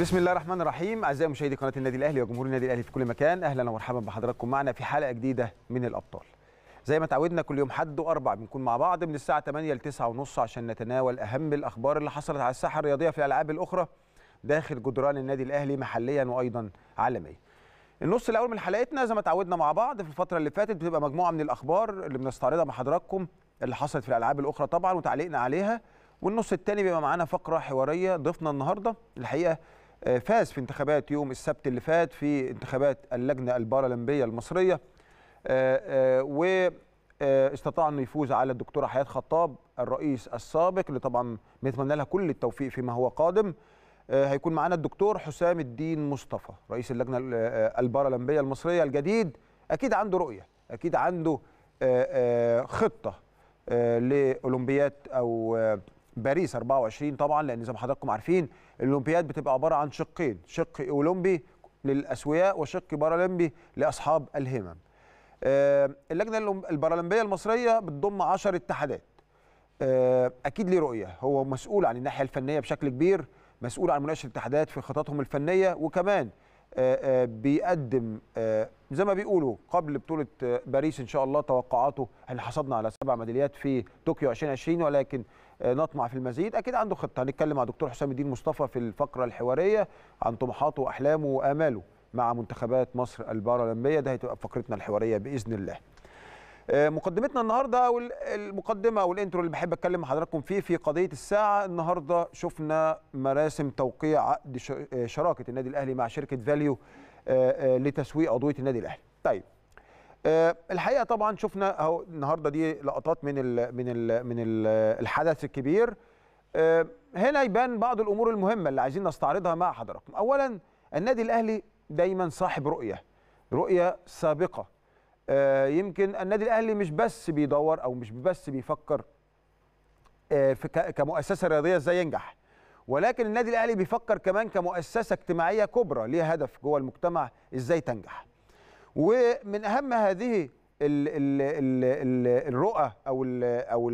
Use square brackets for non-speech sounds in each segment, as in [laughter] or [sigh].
بسم الله الرحمن الرحيم اعزائي مشاهدي قناه النادي الاهلي وجمهور النادي الاهلي في كل مكان اهلا ومرحبا بحضراتكم معنا في حلقه جديده من الابطال زي ما تعودنا كل يوم حد واربع بنكون مع بعض من الساعه 8 ل 9 ونص عشان نتناول اهم الاخبار اللي حصلت على الساحه الرياضيه في الالعاب الاخرى داخل جدران النادي الاهلي محليا وايضا عالميا النص الاول من حلقتنا زي ما تعودنا مع بعض في الفتره اللي فاتت بتبقى مجموعه من الاخبار اللي بنستعرضها مع حضراتكم اللي حصلت في الالعاب الاخرى طبعا وتعليقنا عليها والنص الثاني بيبقى معانا فقره حواريه ضيفنا النهارده الحقيقه آه، فاز في انتخابات يوم السبت اللي فات في انتخابات اللجنة البارالمبية المصرية آه، آه، واستطاع انه يفوز على الدكتورة حياة خطاب الرئيس السابق اللي طبعا بنتمنى لها كل التوفيق فيما هو قادم هيكون معانا الدكتور حسام الدين مصطفى رئيس اللجنة البارالمبية المصرية الجديد أكيد عنده رؤية أكيد عنده خطة لأولمبيات أو باريس 24 طبعا لأن زي ما حضراتكم عارفين الاولمبياد بتبقى عباره عن شقين شق اولمبي للاسوياء وشق بارالمبي لاصحاب الهمم آه، اللجنه البارالمبيه المصريه بتضم 10 اتحادات آه، اكيد ليه رؤيه هو مسؤول عن الناحيه الفنيه بشكل كبير مسؤول عن مناقشه الاتحادات في خططهم الفنيه وكمان آه، بيقدم زي ما بيقولوا قبل بطوله باريس ان شاء الله توقعاته احنا حصدنا على سبع ميداليات في طوكيو 2020 ولكن نطمع في المزيد اكيد عنده خطه هنتكلم مع دكتور حسام الدين مصطفى في الفقره الحواريه عن طموحاته واحلامه واماله مع منتخبات مصر البارالمبيه ده هتبقى فقرتنا الحواريه باذن الله آه، مقدمتنا النهارده او المقدمه او الانترو اللي بحب اتكلم مع حضراتكم فيه في قضيه الساعه النهارده شفنا مراسم توقيع عقد آه، شراكه النادي الاهلي مع شركه فاليو آه، لتسويق عضويه النادي الاهلي طيب آه، الحقيقه طبعا شفنا اهو النهارده دي لقطات من الـ من الـ من الـ الحدث الكبير آه، هنا يبان بعض الامور المهمه اللي عايزين نستعرضها مع حضراتكم اولا النادي الاهلي دايما صاحب رؤيه رؤيه سابقه آه، يمكن النادي الاهلي مش بس بيدور او مش بس بيفكر في كمؤسسه رياضيه ازاي ينجح ولكن النادي الاهلي بيفكر كمان كمؤسسه اجتماعيه كبرى ليها هدف جوه المجتمع ازاي تنجح ومن اهم هذه الرؤى او او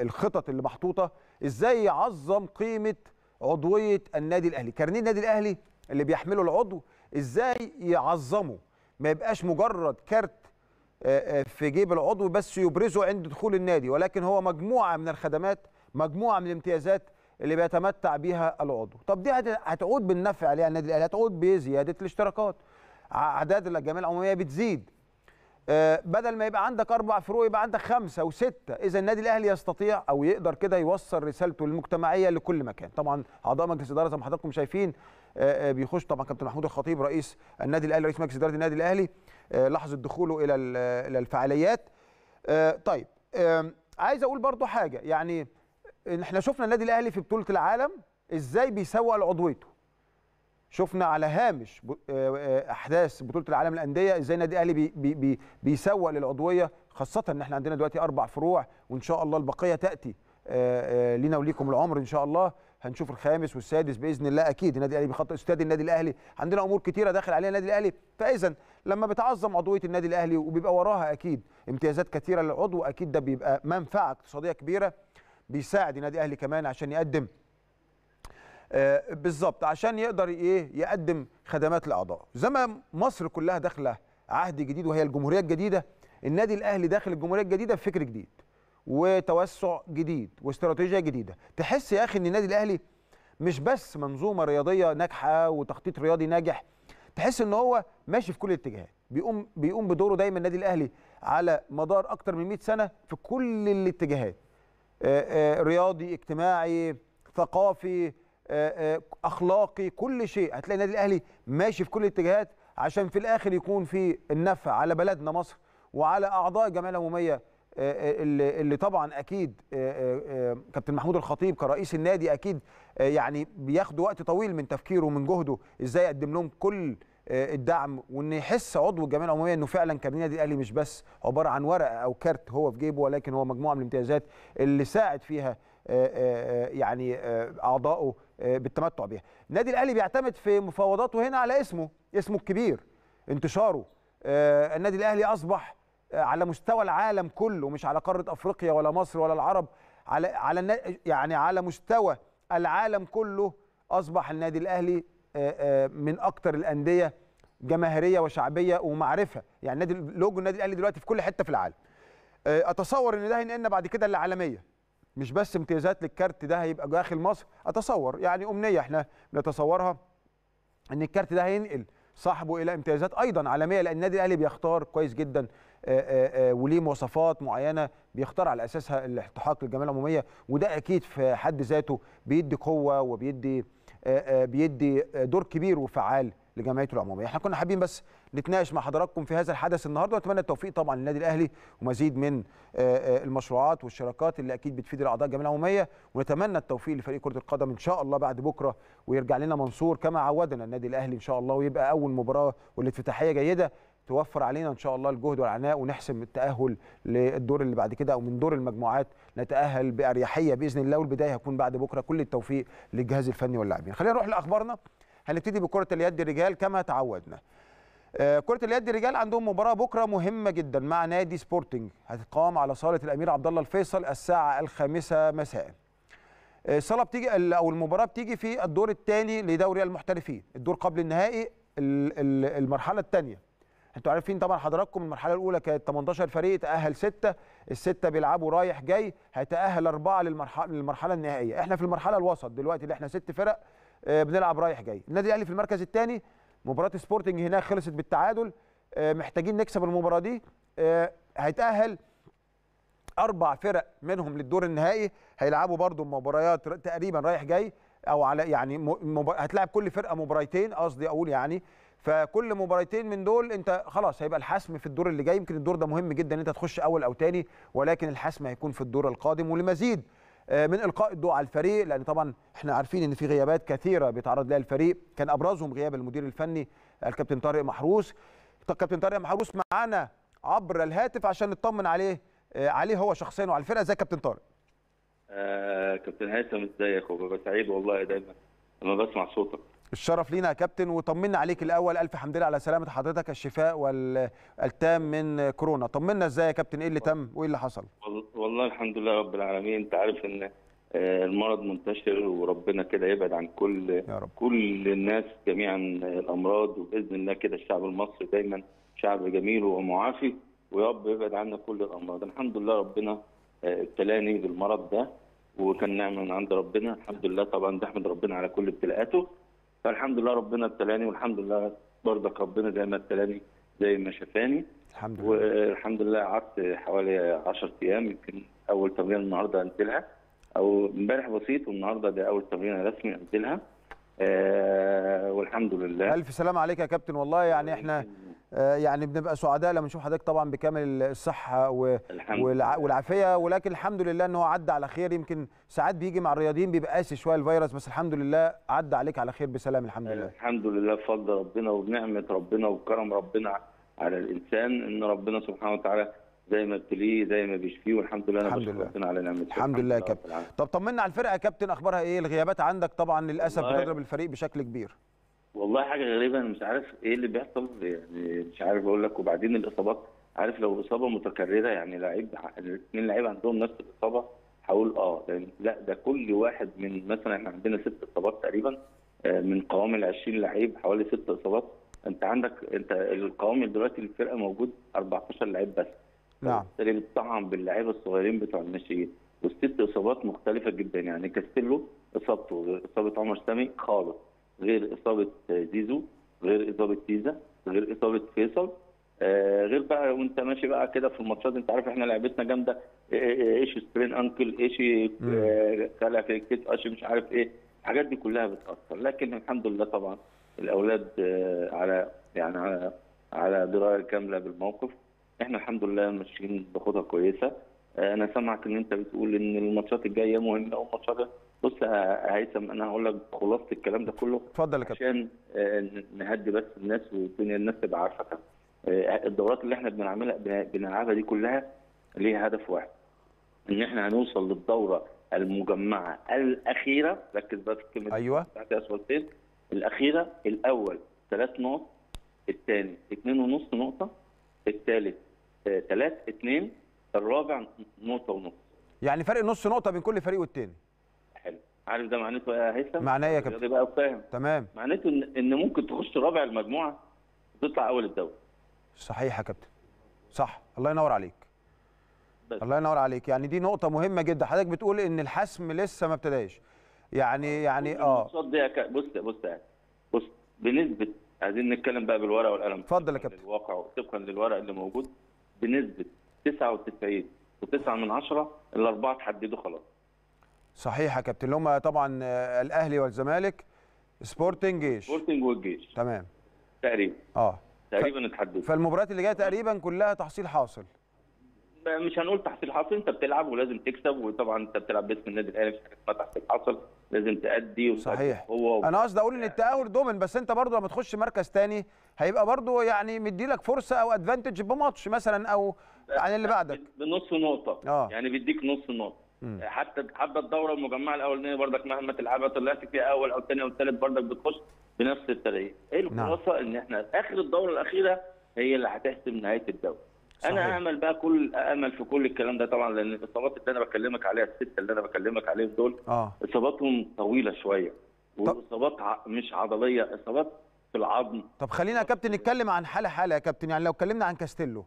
الخطط اللي محطوطه ازاي يعظم قيمه عضويه النادي الاهلي كارنيه النادي الاهلي اللي بيحمله العضو ازاي يعظمه ما يبقاش مجرد كارت في جيب العضو بس يبرزه عند دخول النادي ولكن هو مجموعه من الخدمات مجموعه من الامتيازات اللي بيتمتع بيها العضو طب دي هتعود بالنفع عليها النادي الاهلي هتعود بزياده الاشتراكات اعداد الجمعيه العموميه بتزيد آه، بدل ما يبقى عندك اربع فروق يبقى عندك خمسه وسته اذا النادي الاهلي يستطيع او يقدر كده يوصل رسالته المجتمعيه لكل مكان طبعا اعضاء مجلس الاداره زي ما حضراتكم شايفين آه، آه، بيخش طبعا كابتن محمود الخطيب رئيس النادي الاهلي رئيس مجلس اداره النادي الاهلي لحظه دخوله الى الى الفعاليات طيب عايز اقول برضو حاجه يعني احنا شفنا النادي الاهلي في بطوله العالم ازاي بيسوق لعضويته شفنا على هامش آه، آه، احداث بطوله العالم الانديه ازاي النادي الاهلي بي بي بيسوق للعضويه خاصه ان احنا عندنا دلوقتي اربع فروع وان شاء الله البقيه تاتي آه، لينا وليكم العمر ان شاء الله هنشوف الخامس والسادس باذن الله اكيد النادي الاهلي بيخطط استاد النادي الاهلي عندنا امور كتيره داخل عليها النادي الاهلي فاذا لما بتعظم عضويه النادي الاهلي وبيبقى وراها اكيد امتيازات كثيره للعضو اكيد ده بيبقى منفعه اقتصاديه كبيره بيساعد النادي الاهلي كمان عشان يقدم آه، بالظبط عشان يقدر ايه يقدم خدمات لاعضائه زي ما مصر كلها داخله عهد جديد وهي الجمهوريه الجديده النادي الاهلي داخل الجمهوريه الجديده بفكر جديد وتوسع جديد واستراتيجيه جديده تحس يا اخي ان النادي الاهلي مش بس منظومه رياضيه ناجحه وتخطيط رياضي ناجح تحس ان هو ماشي في كل الاتجاهات بيقوم بيقوم بدوره دايما النادي الاهلي على مدار اكتر من 100 سنه في كل الاتجاهات آه، آه، رياضي اجتماعي ثقافي آه، آه، اخلاقي كل شيء هتلاقي النادي الاهلي ماشي في كل الاتجاهات عشان في الاخر يكون في النفع على بلدنا مصر وعلى اعضاء الجمعيه العموميه آه، اللي, اللي طبعا اكيد كابتن محمود الخطيب كرئيس النادي اكيد يعني بياخد وقت طويل من تفكيره ومن جهده ازاي يقدم لهم كل الدعم وان يحس عضو الجمعيه العموميه انه فعلا كان النادي الاهلي مش بس عباره عن ورقه او كارت هو في جيبه ولكن هو مجموعه من الامتيازات اللي ساعد فيها آه، آه، آه، يعني اعضائه بالتمتع بها النادي الاهلي بيعتمد في مفاوضاته هنا على اسمه اسمه الكبير انتشاره النادي الاهلي اصبح على مستوى العالم كله مش على قاره افريقيا ولا مصر ولا العرب على على يعني على مستوى العالم كله اصبح النادي الاهلي من اكثر الانديه جماهيريه وشعبيه ومعرفه يعني نادي لوجو النادي الاهلي دلوقتي في كل حته في العالم اتصور ان ده هينقلنا بعد كده للعالميه مش بس امتيازات للكارت ده هيبقى داخل مصر اتصور يعني امنيه احنا بنتصورها ان الكارت ده هينقل صاحبه الى امتيازات ايضا عالميه لان النادي الاهلي بيختار كويس جدا وليه مواصفات معينه بيختار على اساسها الالتحاق للجمعيه العموميه وده اكيد في حد ذاته بيدي قوه وبيدي بيدي دور كبير وفعال لجمعيته العموميه احنا كنا حابين بس نتناقش مع حضراتكم في هذا الحدث النهارده واتمنى التوفيق طبعا للنادي الاهلي ومزيد من آه، آه، المشروعات والشراكات اللي اكيد بتفيد الاعضاء الجمعيه العموميه ونتمنى التوفيق لفريق كره القدم ان شاء الله بعد بكره ويرجع لنا منصور كما عودنا النادي الاهلي ان شاء الله ويبقى اول مباراه والافتتاحيه جيده توفر علينا ان شاء الله الجهد والعناء ونحسم التاهل للدور اللي بعد كده او من دور المجموعات نتاهل باريحيه باذن الله والبدايه هتكون بعد بكره كل التوفيق للجهاز الفني واللاعبين خلينا نروح لاخبارنا هنبتدي بكره اليد الرجال كما تعودنا آه، كرة اليد الرجال عندهم مباراة بكرة مهمة جدا مع نادي سبورتنج هتقام على صالة الأمير عبد الله الفيصل الساعة الخامسة مساء. آه، الصالة بتيجي أو المباراة بتيجي في الدور الثاني لدوري المحترفين، الدور قبل النهائي المرحلة الثانية. انتوا عارفين طبعا حضراتكم المرحلة الأولى كانت 18 فريق تأهل ستة، الستة بيلعبوا رايح جاي هيتأهل أربعة للمرحلة للمرحلة النهائية، احنا في المرحلة الوسط دلوقتي اللي احنا ست فرق آه، بنلعب رايح جاي النادي الاهلي في المركز الثاني مباراه سبورتنج هناك خلصت بالتعادل آه، محتاجين نكسب المباراه دي آه، هيتاهل اربع فرق منهم للدور النهائي هيلعبوا برضو مباريات تقريبا رايح جاي او على يعني هتلعب كل فرقه مباراتين قصدي اقول يعني فكل مباراتين من دول انت خلاص هيبقى الحسم في الدور اللي جاي يمكن الدور ده مهم جدا انت تخش اول او تاني ولكن الحسم هيكون في الدور القادم ولمزيد آه، من القاء الضوء على الفريق لان طبعا احنا عارفين ان في غيابات كثيره بيتعرض لها الفريق كان ابرزهم غياب المدير الفني الكابتن طارق محروس الكابتن طارق محروس معانا عبر الهاتف عشان نطمن عليه آه، عليه هو شخصيا وعلى الفرقه ازيك كابتن طارق آه كابتن هيثم ازيك وببقى سعيد والله دايما لما بسمع صوتك الشرف لينا يا كابتن وطمنا عليك الاول الف حمد لله على سلامه حضرتك الشفاء والتام من كورونا طمنا ازاي يا كابتن ايه اللي تم وايه اللي حصل والله الحمد لله رب العالمين انت عارف ان آه، المرض منتشر وربنا كده يبعد عن كل يا رب. كل الناس جميعا الامراض وباذن الله كده الشعب المصري دايما شعب جميل ومعافي ويا رب يبعد عنا كل الامراض الحمد لله ربنا آه، ابتلاني بالمرض ده وكان نعمه من عند ربنا الحمد لله طبعا نحمد ربنا على كل ابتلاءاته فالحمد لله ربنا ابتلاني والحمد لله برضك ربنا زي ما ابتلاني زي ما شفاني الحمد لله والحمد لله قعدت حوالي 10 ايام يمكن اول تمرين النهارده انزلها او امبارح بسيط والنهارده ده اول تمرين رسمي انزلها آه والحمد لله الف سلام عليك يا كابتن والله يعني احنا آه، يعني بنبقى سعداء لما نشوف حضرتك طبعا بكامل الصحه والعافيه ولكن الحمد لله ان هو عدى على خير يمكن ساعات بيجي مع الرياضيين بيبقى قاسي شويه الفيروس بس الحمد لله عدى عليك على خير بسلام الحمد لله الحمد لله بفضل ربنا وبنعمه ربنا وكرم ربنا على الانسان ان ربنا سبحانه وتعالى زي ما ابتليه زي ما بيشفيه والحمد لله انا بشكر ربنا على نعمه الحمد لله يا كابتن طب طمنا على الفرقه يا كابتن اخبارها ايه الغيابات عندك طبعا للاسف بتضرب الفريق بشكل كبير والله حاجه غريبه انا مش عارف ايه اللي بيحصل يعني مش عارف اقول لك وبعدين الاصابات عارف لو اصابه متكرره يعني لعيب الاثنين لعيب عندهم نفس الاصابه هقول اه لان لا ده كل واحد من مثلا احنا عندنا ست اصابات تقريبا آه، من قوام ال 20 لعيب حوالي ست اصابات انت عندك انت القوام دلوقتي الفرقه موجود 14 لعيب بس نعم بالتالي بتطعم باللعيبه الصغيرين بتوع الناشئين والست اصابات مختلفه جدا يعني كاستيلو اصابته اصابه عمر سامي خالص غير اصابه آه، زيزو غير اصابه تيزا غير اصابه فيصل آه، غير بقى وانت ماشي بقى كده في الماتشات انت عارف احنا لعبتنا جامده آه، ايش سبرين انكل ايش خلع في الكتف اش مش عارف ايه الحاجات دي كلها بتاثر لكن الحمد لله طبعا الاولاد على يعني على على درايه كامله بالموقف احنا الحمد لله ماشيين بخطى كويسه انا سامعك ان انت بتقول ان الماتشات الجايه مهمه والماتشات بص هيثم انا هقول لك خلاصه الكلام ده كله اتفضل يا كابتن عشان آه، نهدي بس الناس والدنيا الناس تبقى عارفه آه، الدورات اللي احنا بنعملها بنلعبها دي كلها ليها هدف واحد ان احنا هنوصل للدوره المجمعه الاخيره ركز بقى في الكلمه ايوه بتاعت الاخيره الاول ثلاث نقط الثاني اثنين ونص نقطه الثالث آه، ثلاث اثنين الرابع نقطه ونص يعني فرق نص نقطه بين كل فريق والتاني عارف ده معناته ايه يا هيثم؟ معناه إيه يا كابتن؟ بقى فاهم تمام معناته ان ان ممكن تخش رابع المجموعه وتطلع اول الدوري صحيح يا كابتن صح الله ينور عليك بس. الله ينور عليك يعني دي نقطه مهمه جدا حضرتك بتقول ان الحسم لسه ما ابتداش يعني آه، يعني اه بص بص بص بنسبه عايزين نتكلم بقى بالورقه والقلم اتفضل يا كابتن الواقع وطبقا للورق اللي موجود بنسبه 99.9 الاربعه تحددوا خلاص صحيح يا كابتن اللي هم طبعا الاهلي والزمالك سبورتنج جيش سبورتنج والجيش تمام تقريبا اه تقريبا اتحددوا فالمباريات اللي جايه تقريبا كلها تحصيل حاصل مش هنقول تحصيل حاصل انت بتلعب ولازم تكسب وطبعا انت بتلعب باسم النادي الاهلي مش حاجه تحصيل حاصل لازم تأدي صحيح هو و... انا قصدي اقول ان التاهل دومن بس انت برضه لما تخش مركز تاني هيبقى برضه يعني مدي لك فرصه او ادفانتج بماتش مثلا او عن اللي بعدك بنص نقطه آه. يعني بيديك نص نقطه حتى حتى الدوره المجمعه الاولانيه بردك مهما تلعبها طلعت فيها اول او ثاني او ثالث بردك بتخش بنفس الطريقه ايه نعم. الخلاصه ان احنا اخر الدوره الاخيره هي اللي هتحسم نهايه الدوري صحيح. انا اعمل بقى كل امل في كل الكلام ده طبعا لان الاصابات اللي انا بكلمك عليها السته اللي انا بكلمك عليهم دول آه. اصاباتهم طويله شويه واصابات ع... مش عضليه اصابات في العظم طب خلينا يا كابتن نتكلم عن حاله حاله يا كابتن يعني لو اتكلمنا عن كاستيلو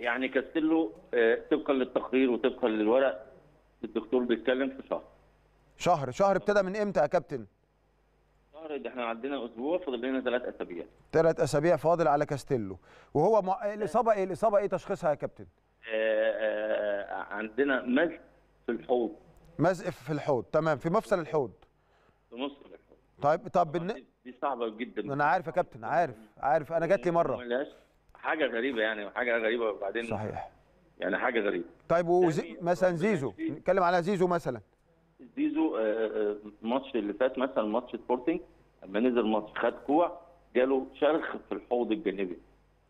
يعني كاستيلو آه، طبقا للتقرير وطبقا للورق الدكتور بيتكلم في شهر شهر شهر ابتدى من امتى يا كابتن شهر ده احنا عندنا اسبوع فاضل لنا ثلاث اسابيع ثلاث اسابيع فاضل على كاستيلو وهو م... الاصابه ايه الاصابه ايه تشخيصها يا كابتن آه آه عندنا مزق في الحوض مزق في الحوض تمام في مفصل الحوض في مفصل الحوض طيب طب بالن... دي صعبه جدا انا عارف يا كابتن عارف عارف انا جات لي مره حاجه غريبه يعني حاجه غريبه وبعدين صحيح يعني حاجه غريبه طيب يعني وزي مثلا زيزو نتكلم على زيزو مثلا زيزو الماتش آه، آه، اللي فات مثلا ماتش سبورتنج لما نزل ماتش خد كوع جاله شرخ في الحوض الجانبي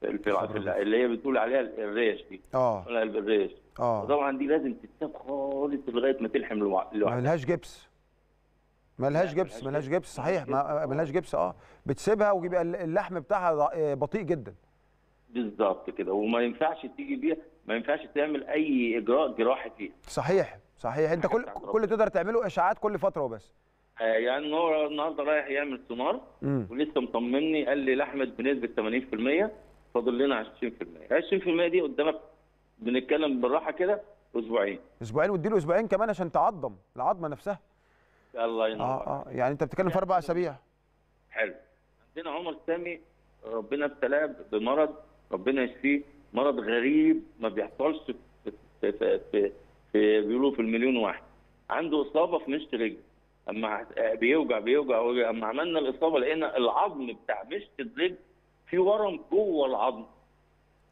في اللي هي بتقول عليها الريش دي اه الريش اه طبعا دي لازم تتساب خالص لغايه ما تلحم لوحدها لهاش جبس ملهاش جبس ملهاش جبس صحيح ملهاش جبس اه بتسيبها وبيبقى اللحم بتاعها آه، بطيء جدا بالظبط كده وما ينفعش تيجي بيها ما ينفعش تعمل اي اجراء جراحي فيها صحيح صحيح انت كل كل تقدر تعمله اشعاعات كل فتره وبس آه، يعني هو النهارده رايح يعمل سونار ولسه مطمني قال لي لحمه بنسبه 80% فاضل لنا 20% 20% دي قدامك بنتكلم بالراحه كده اسبوعين اسبوعين واديله اسبوعين كمان عشان تعظم العظمه نفسها الله ينور اه اه يعني انت بتتكلم في اربع يعني اسابيع حلو عندنا عمر سامي ربنا ابتلاه بمرض ربنا يشفيه مرض غريب ما بيحصلش في في في, في بيقولوا في المليون واحد عنده اصابه في مشط رجل اما بيوجع بيوجع اما عملنا الاصابه لقينا العظم بتاع مشط الرجل في ورم جوه العظم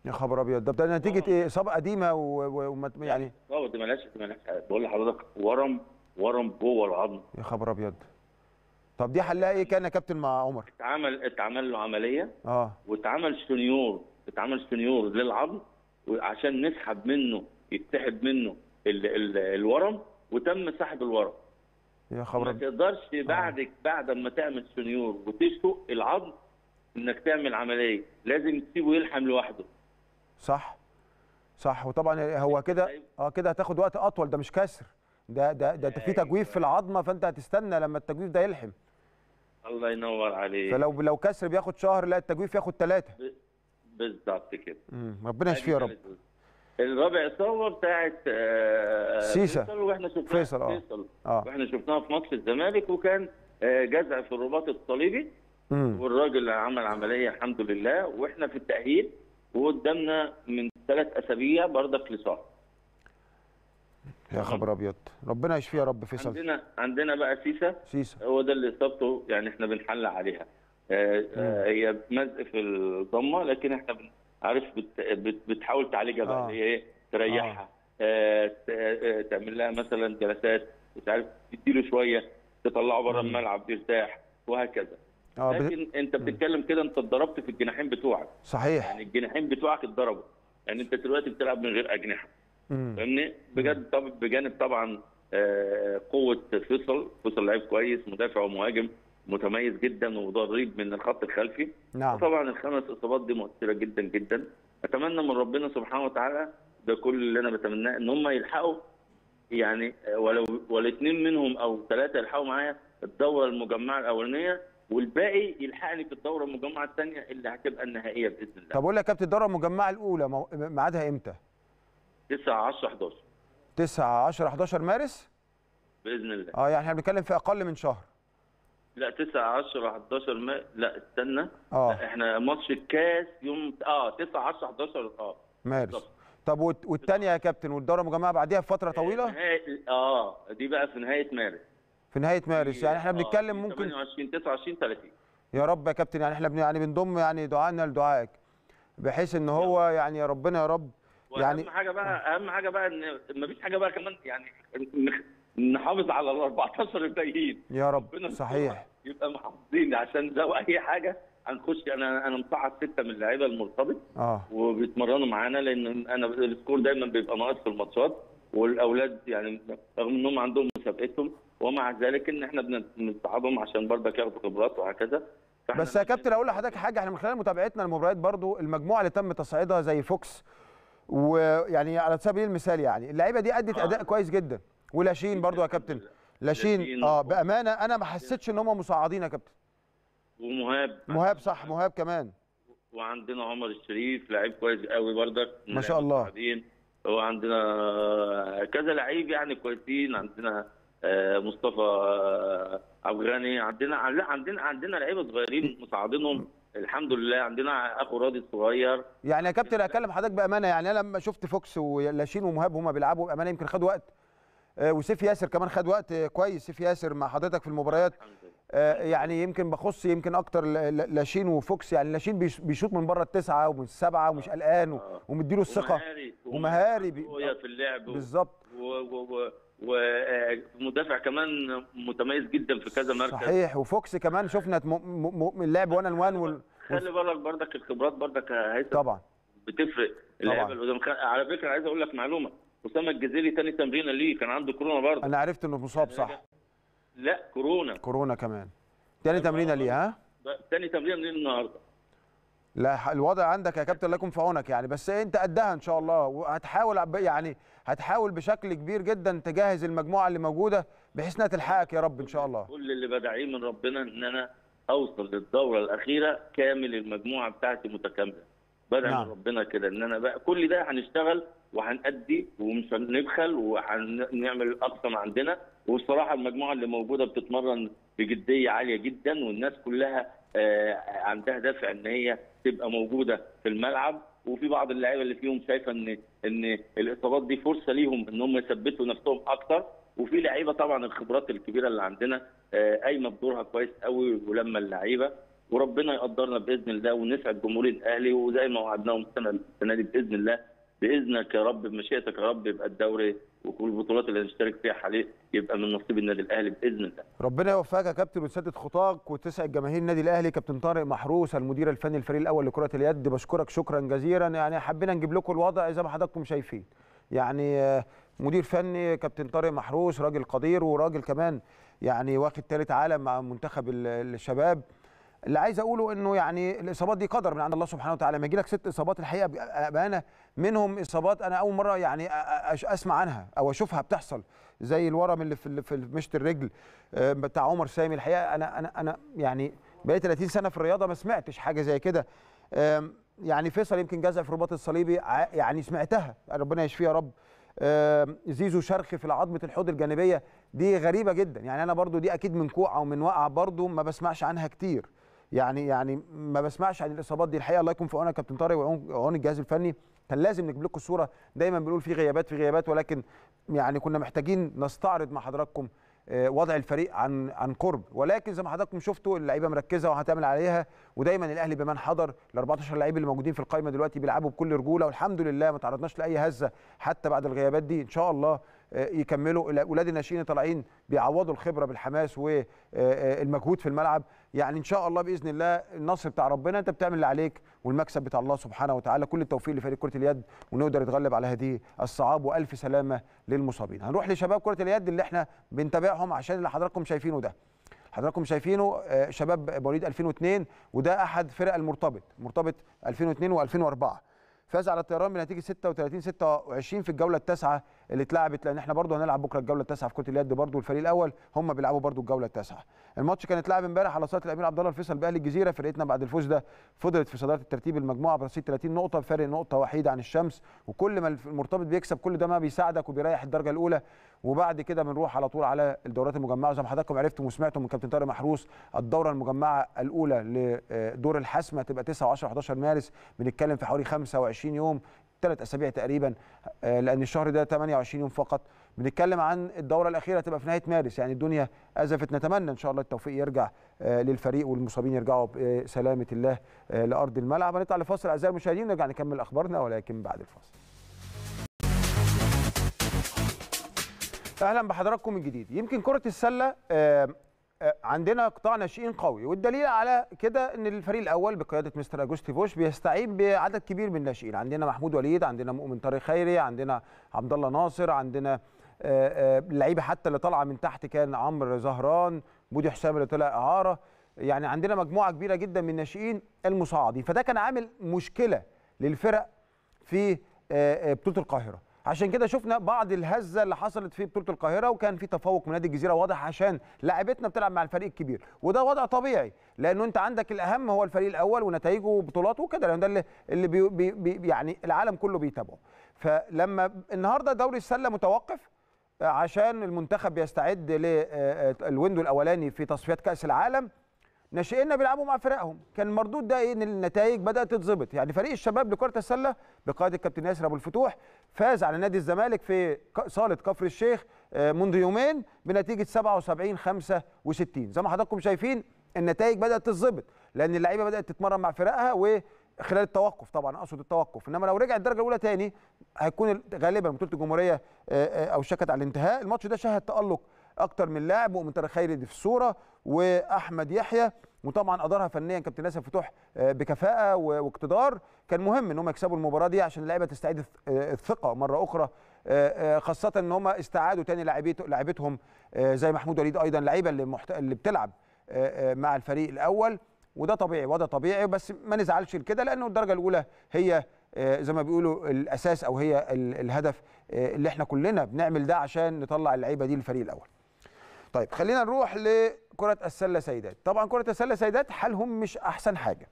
يا خبر ابيض ده ده نتيجه آه. ايه اصابه قديمه وما و... يعني اصابه دي مالهاش مالهاش بقول لحضرتك ورم ورم جوه العظم يا خبر ابيض طب دي حلها ايه يعني كان يا كابتن مع عمر؟ اتعمل اتعمل له عمليه اه واتعمل سنيور بتعمل سنيور للعظم عشان نسحب منه يتسحب منه ال ال الورم وتم سحب الورم يا خبر ما تقدرش آه. بعدك بعد ما تعمل سنيور وتشفق العظم انك تعمل عمليه لازم تسيبه يلحم لوحده صح صح وطبعا هو طيب. كده اه كده هتاخد وقت اطول ده مش كسر ده ده ده في إيه. تجويف في العظمه فانت هتستنى لما التجويف ده يلحم الله ينور عليك فلو لو كسر بياخد شهر لا التجويف ياخد ثلاثه بالظبط كده ربنا يشفيه يا رب الرابع صور بتاعت آه، سيسا واحنا شفناها آه. فيصل اه واحنا شفناها في ماتش الزمالك وكان آه، جزع في الرباط الصليبي والراجل عمل عمليه الحمد لله واحنا في التاهيل وقدامنا من ثلاث اسابيع بردك لصالح يا خبر ابيض ربنا يشفيه يا رب فيصل عندنا عندنا بقى سيسا سيسا هو ده اللي اصابته يعني احنا بنحل عليها آه، هي مزق في الضمه لكن احنا عارف بتحاول تعالجها بقى آه. هي إيه، تريحها آه. آه،, آه تعمل لها مثلا جلسات مش عارف تديله شويه تطلعه بره الملعب يرتاح وهكذا آه لكن انت بتتكلم كده انت اتضربت في الجناحين بتوعك صحيح يعني الجناحين بتوعك اتضربوا يعني انت دلوقتي بتلعب من غير اجنحه فاهمني بجد طب بجانب طبعا آه قوه فيصل فيصل لعيب كويس مدافع ومهاجم متميز جدا وضريب من الخط الخلفي نعم طبعا الخمس اصابات دي مؤثره جدا جدا اتمنى من ربنا سبحانه وتعالى ده كل اللي انا بتمناه ان هم يلحقوا يعني ولو والاثنين منهم او ثلاثه يلحقوا معايا الدوره المجمعه الاولانيه والباقي يلحقني في الدوره المجمعه الثانيه اللي هتبقى النهائيه باذن الله. طب اقول لك يا كابتن الدوره المجمعه الاولى ميعادها امتى؟ 9 10 11 9 10 11 مارس؟ باذن الله. اه يعني احنا بنتكلم في اقل من شهر. لا 9 10 11 ما لا استنى اه لا احنا ماتش الكاس يوم اه 9 10 11 اه مارس طب والثانيه يا كابتن والدوره المجمعه بعديها بفتره آه، طويله؟ اه دي بقى في نهايه مارس في نهايه مارس يعني احنا آه، بنتكلم ممكن 28 29 30 يا رب يا كابتن يعني احنا بن... يعني بنضم يعني دعائنا لدعائك بحيث ان هو يعني يا ربنا يا رب يعني اهم حاجه بقى اهم حاجه بقى ان مفيش حاجه بقى كمان يعني نحافظ على ال 14 الباقيين يا رب صحيح يبقى محافظين عشان لو اي حاجه هنخش انا انا مصعد سته من اللعيبه المرتبط اه وبيتمرنوا معانا لان انا السكور دايما بيبقى ناقص في الماتشات والاولاد يعني رغم انهم عندهم مسابقتهم ومع ذلك ان احنا بنصعدهم عشان برضك ياخدوا خبرات وهكذا بس يا كابتن اقول لحضرتك حاجه احنا من خلال متابعتنا للمباريات برضو المجموعه اللي تم تصعيدها زي فوكس ويعني على سبيل المثال يعني اللعيبه دي ادت آه. اداء كويس جدا ولاشين برضو يا كابتن لاشين اه بامانه انا ما حسيتش ان هم مصعدين يا كابتن ومهاب مهاب صح مهاب كمان وعندنا عمر الشريف لعيب كويس قوي برضك ما شاء الله وعندنا آه، كذا لعيب يعني كويسين عندنا آه، مصطفى عبد آه، الغني عندنا عندنا عندنا لعيبه صغيرين مصعدينهم الحمد لله عندنا اخو راضي الصغير يعني يا كابتن اكلم حضرتك بامانه يعني انا لما شفت فوكس ولاشين ومهاب هما بيلعبوا بامانه يمكن خدوا وقت آه، وسيف ياسر كمان خد وقت آه، كويس سيف ياسر مع حضرتك في المباريات آه، يعني يمكن بخص يمكن اكتر لاشين وفوكس يعني لاشين بيشوط من بره التسعه ومن السبعه ومش قلقان ومديله الثقه ومهاري ومهاري في اللعب بالظبط ومدافع كمان متميز جدا في كذا مركز صحيح وفوكس كمان شفنا اللعب وان وان خلي بالك بردك الخبرات بردك هيثم طبعا بتفرق اللعيبه اللي قدام على فكره عايز اقول لك معلومه اسامه الجزيري ثاني تمرينه ليه كان عنده كورونا برضه انا عرفت انه مصاب صح لا كورونا كورونا كمان ثاني تمرينه ليه ها ثاني تمرينه ليه النهارده لا الوضع عندك يا كابتن لكم في عونك يعني بس انت قدها ان شاء الله وهتحاول يعني هتحاول بشكل كبير جدا تجهز المجموعه اللي موجوده بحيث انها تلحقك يا رب ان شاء الله كل اللي بدعيه من ربنا ان انا اوصل للدوره الاخيره كامل المجموعه بتاعتي متكامله بدعي نعم. من ربنا كده ان انا بقى كل ده هنشتغل وهنأدي ومش هنبخل وهنعمل اقصى ما عندنا والصراحه المجموعه اللي موجوده بتتمرن بجديه عاليه جدا والناس كلها آه، عندها دافع ان هي تبقى موجوده في الملعب وفي بعض اللعيبه اللي فيهم شايفه ان ان الاصابات دي فرصه ليهم ان هم يثبتوا نفسهم اكتر وفي لعيبه طبعا الخبرات الكبيره اللي عندنا آه، قايمه بدورها كويس قوي ولما اللعيبه وربنا يقدرنا باذن الله ونسعد جمهور الاهلي وزي ما وعدناهم السنه دي باذن الله باذنك يا رب بمشيئتك يا رب يبقى الدوري وكل البطولات اللي هنشترك فيها حاليا يبقى من نصيب النادي الاهلي باذن الله. ربنا يوفقك يا كابتن وتسدد خطاك وتسعد جماهير النادي الاهلي كابتن طارق محروس المدير الفني الفريق الاول لكره اليد بشكرك شكرا جزيلا يعني حبينا نجيب لكم الوضع زي ما حضراتكم شايفين. يعني آه، مدير فني كابتن طارق محروس راجل قدير وراجل كمان يعني واخد ثالث عالم مع منتخب الشباب. اللي عايز اقوله انه يعني الاصابات دي قدر من عند الله سبحانه وتعالى لما يجي لك ست اصابات الحقيقه بامانه منهم اصابات انا اول مره يعني اسمع عنها او اشوفها بتحصل زي الورم اللي في في مشط الرجل آه، بتاع عمر سامي الحقيقه انا انا انا يعني بقيت 30 سنه في الرياضه ما سمعتش حاجه زي كده يعني فيصل يمكن جزع في الرباط الصليبي يعني سمعتها ربنا يشفيه يا رب زيزو شرخ في عظمه الحوض الجانبيه دي غريبه جدا يعني انا برضو دي اكيد من كوعه ومن وقع برضو ما بسمعش عنها كتير يعني يعني ما بسمعش عن الاصابات دي الحقيقه الله يكون في عونك يا كابتن طارق وعون الجهاز الفني كان لازم نجيب لكم الصوره دايما بنقول في غيابات في غيابات ولكن يعني كنا محتاجين نستعرض مع حضراتكم آه، وضع الفريق عن عن قرب ولكن زي ما حضراتكم شفتوا اللعيبه مركزه وهتعمل عليها ودايما الاهلي بمن حضر ال 14 لعيب اللي موجودين في القائمه دلوقتي بيلعبوا بكل رجوله والحمد لله ما تعرضناش لاي هزه حتى بعد الغيابات دي ان شاء الله آه، يكملوا اولاد الناشئين طالعين بيعوضوا الخبره بالحماس والمجهود آه، في الملعب يعني ان شاء الله باذن الله النصر بتاع ربنا انت بتعمل اللي عليك والمكسب بتاع الله سبحانه وتعالى كل التوفيق لفريق كره اليد ونقدر نتغلب على هذه الصعاب والف سلامه للمصابين هنروح لشباب كره اليد اللي احنا بنتابعهم عشان اللي حضراتكم شايفينه ده حضراتكم شايفينه آه، شباب مواليد 2002 وده احد فرق المرتبط مرتبط 2002 و2004 فاز على الطيران بنتيجه 36 26 في الجوله التاسعه اللي اتلعبت لان احنا برضه هنلعب بكره الجوله التاسعه في كره اليد برضه الفريق الاول هم بيلعبوا برضه الجوله التاسعه الماتش كان اتلعب امبارح على صاله الامير عبد الله الفيصل باهلي الجزيره فرقتنا بعد الفوز ده فضلت في صداره الترتيب المجموعه برصيد 30 نقطه بفارق نقطه وحيده عن الشمس وكل ما المرتبط بيكسب كل ده ما بيساعدك وبيريح الدرجه الاولى وبعد كده بنروح على طول على الدورات المجمعه زي ما حضراتكم عرفتم وسمعتم من كابتن طارق محروس الدوره المجمعه الاولى لدور آه، الحسم هتبقى 9 و10 11 مارس بنتكلم في حوالي 25 يوم ثلاث اسابيع تقريبا آه، لان الشهر ده 28 يوم فقط بنتكلم عن الدوره الاخيره تبقى في نهايه مارس يعني الدنيا ازفت نتمنى ان شاء الله التوفيق يرجع آه، للفريق والمصابين يرجعوا بسلامه آه، الله لارض الملعب هنطلع لفاصل اعزائي المشاهدين ونرجع نكمل اخبارنا ولكن بعد الفاصل اهلا بحضراتكم من جديد يمكن كره السله عندنا قطاع ناشئين قوي والدليل على كده ان الفريق الاول بقياده مستر اجوستي فوش بيستعين بعدد كبير من الناشئين عندنا محمود وليد عندنا مؤمن طارق خيري عندنا عبد الله ناصر عندنا آه، آه، لعيبه حتى اللي طالعه من تحت كان عمرو زهران بودي حسام اللي طلع اعاره يعني عندنا مجموعه كبيره جدا من الناشئين المصاعدين فده كان عامل مشكله للفرق في آه، بطوله القاهره عشان كده شفنا بعض الهزه اللي حصلت في بطوله القاهره وكان في تفوق من نادي الجزيره واضح عشان لاعبتنا بتلعب مع الفريق الكبير وده وضع طبيعي لانه انت عندك الاهم هو الفريق الاول ونتائجه وبطولاته وكده لان ده اللي, اللي بي بي يعني العالم كله بيتابعه فلما النهارده دوري السله متوقف آه، عشان المنتخب بيستعد للويندو آه، آه، الاولاني في تصفيات كاس العالم ناشئيننا بيلعبوا مع فرقهم كان المردود ده ايه ان النتائج بدات تتظبط يعني فريق الشباب لكره السله بقياده الكابتن ياسر ابو الفتوح فاز على نادي الزمالك في صاله كفر الشيخ آه، منذ يومين بنتيجه 77 65 زي ما حضراتكم شايفين النتائج بدات تتظبط لان اللعيبه بدات تتمرن مع فرقها و خلال التوقف طبعا اقصد التوقف انما لو رجع الدرجه الاولى تاني هيكون غالبا بطوله الجمهوريه آه، آه، او شكت على الانتهاء الماتش ده شهد تالق اكتر من لاعب مؤمن خيري في الصوره واحمد يحيى وطبعا ادارها فنيا كابتن ياسر فتوح آه، بكفاءه واقتدار كان مهم ان هم يكسبوا المباراه دي عشان اللعيبه تستعيد آه، الثقه مره اخرى آه، خاصه ان هم استعادوا تاني لعيبتهم زي محمود وليد ايضا لعيبه اللي محت... اللي بتلعب مع الفريق الاول وده طبيعي وضع طبيعي بس ما نزعلش لكده لانه الدرجه الاولى هي زي ما بيقولوا الاساس او هي الهدف اللي احنا كلنا بنعمل ده عشان نطلع اللعيبه دي للفريق الاول طيب خلينا نروح لكرة السلة سيدات طبعا كرة السلة سيدات حالهم مش أحسن حاجة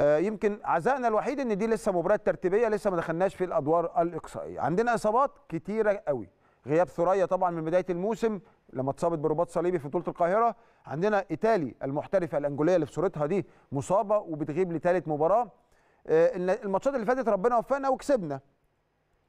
آه يمكن عزائنا الوحيد ان دي لسه مباراه ترتيبيه لسه ما دخلناش في الادوار الاقصائيه عندنا اصابات كتيره قوي غياب ثريا طبعا من بدايه الموسم لما اتصابت برباط صليبي في بطوله القاهره عندنا ايطالي المحترفه الانجوليه اللي في صورتها دي مصابه وبتغيب لثالث مباراه آه الماتشات اللي فاتت ربنا وفقنا وكسبنا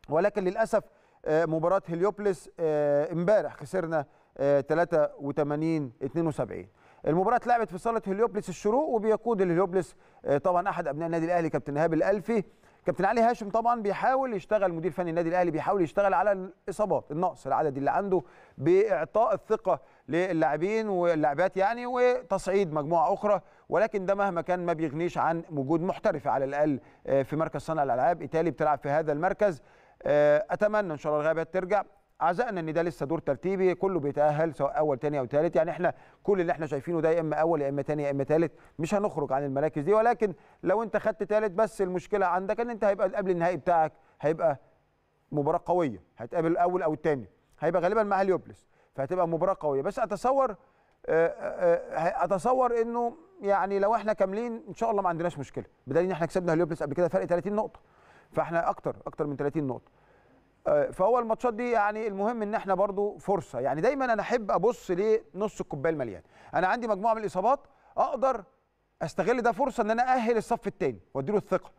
ولكن للاسف آه، مباراه هليوبلس آه، امبارح خسرنا 83 آه، 72 المباراه اتلعبت في صاله هليوبلس الشروق وبيقود الهليوبلس آه، طبعا احد ابناء النادي الاهلي كابتن ايهاب الالفي كابتن علي هاشم طبعا بيحاول يشتغل مدير فني النادي الاهلي بيحاول يشتغل على الاصابات النقص العددي اللي عنده باعطاء الثقه للاعبين واللاعبات يعني وتصعيد مجموعه اخرى ولكن ده مهما كان ما بيغنيش عن وجود محترفه على الاقل آه، في مركز صنع الالعاب ايطالي بتلعب في هذا المركز اتمنى ان شاء الله الغابات ترجع اعزائنا ان ده لسه دور ترتيبي كله بيتاهل سواء اول ثاني او ثالث يعني احنا كل اللي احنا شايفينه ده يا اما اول يا اما ثاني يا اما ثالث مش هنخرج عن المراكز دي ولكن لو انت خدت ثالث بس المشكله عندك ان انت هيبقى قبل النهائي بتاعك هيبقى مباراه قويه هتقابل الاول او الثاني هيبقى غالبا مع اليوبلس فهتبقى مباراه قويه بس اتصور آه، آه، آه، اتصور انه يعني لو احنا كاملين ان شاء الله ما عندناش مشكله بدليل ان احنا كسبنا هليوبلس قبل كده فرق 30 نقطه فاحنا اكتر اكتر من 30 نقطه فهو الماتشات دي يعني المهم ان احنا برضو فرصه يعني دايما انا احب ابص لنص الكوبايه المليان انا عندي مجموعه من الاصابات اقدر استغل ده فرصه ان انا ااهل الصف الثاني واديله الثقه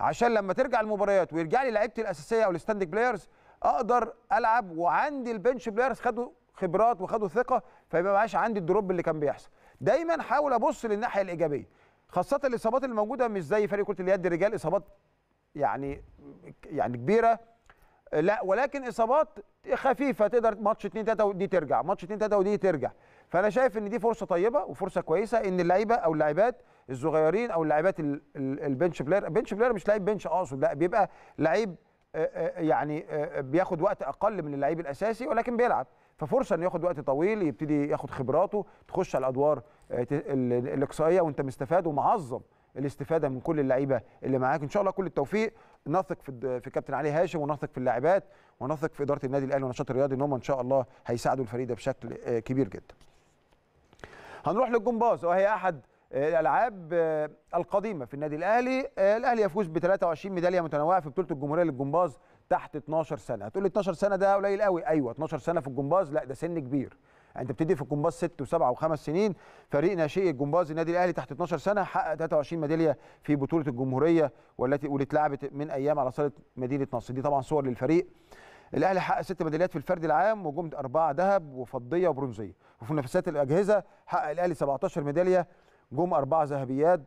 عشان لما ترجع المباريات ويرجع لي لعيبتي الاساسيه او الستاندنج بلايرز اقدر العب وعندي البنش بلايرز خدوا خبرات وخدوا ثقه فيبقى معاش عندي الدروب اللي كان بيحصل دايما حاول ابص للناحيه الايجابيه خاصه الاصابات الموجوده مش زي فريق كره اليد الرجال اصابات يعني يعني كبيره لا ولكن اصابات خفيفه تقدر ماتش 2 3 ودي ترجع ماتش 2 3 ودي ترجع فانا شايف ان دي فرصه طيبه وفرصه كويسه ان اللعيبه او اللاعبات الصغيرين او اللاعبات البنش بلاير البنش بلاير مش لعيب بنش اقصد لا بيبقى لعيب يعني بياخد وقت اقل من اللعيب الاساسي ولكن بيلعب ففرصه انه ياخد وقت طويل يبتدي ياخد خبراته تخش على الادوار الاقصائيه وانت مستفاد ومعظم الاستفاده من كل اللعيبه اللي معاك ان شاء الله كل التوفيق نثق في في كابتن علي هاشم ونثق في اللاعبات ونثق في اداره النادي الاهلي والنشاط الرياضي ان هم ان شاء الله هيساعدوا الفريق ده بشكل آه، كبير جدا. هنروح للجمباز وهي احد آه، الالعاب آه، القديمه في النادي الاهلي الاهلي يفوز ب 23 ميداليه متنوعه في بطوله الجمهوريه للجمباز تحت 12 سنه هتقول لي 12 سنه ده قليل قوي ايوه 12 سنه في الجمباز لا ده سن كبير يعني انت بتدي في الجمباز ست وسبعه وخمس سنين فريق ناشئ الجمباز النادي الاهلي تحت 12 سنه حقق 23 ميداليه في بطوله الجمهوريه والتي واللي اتلعبت من ايام على صاله مدينه نصر دي طبعا صور للفريق الاهلي حقق ست ميداليات في الفرد العام وجم اربعه ذهب وفضيه وبرونزيه وفي منافسات الاجهزه حقق الاهلي 17 ميداليه جم اربعه ذهبيات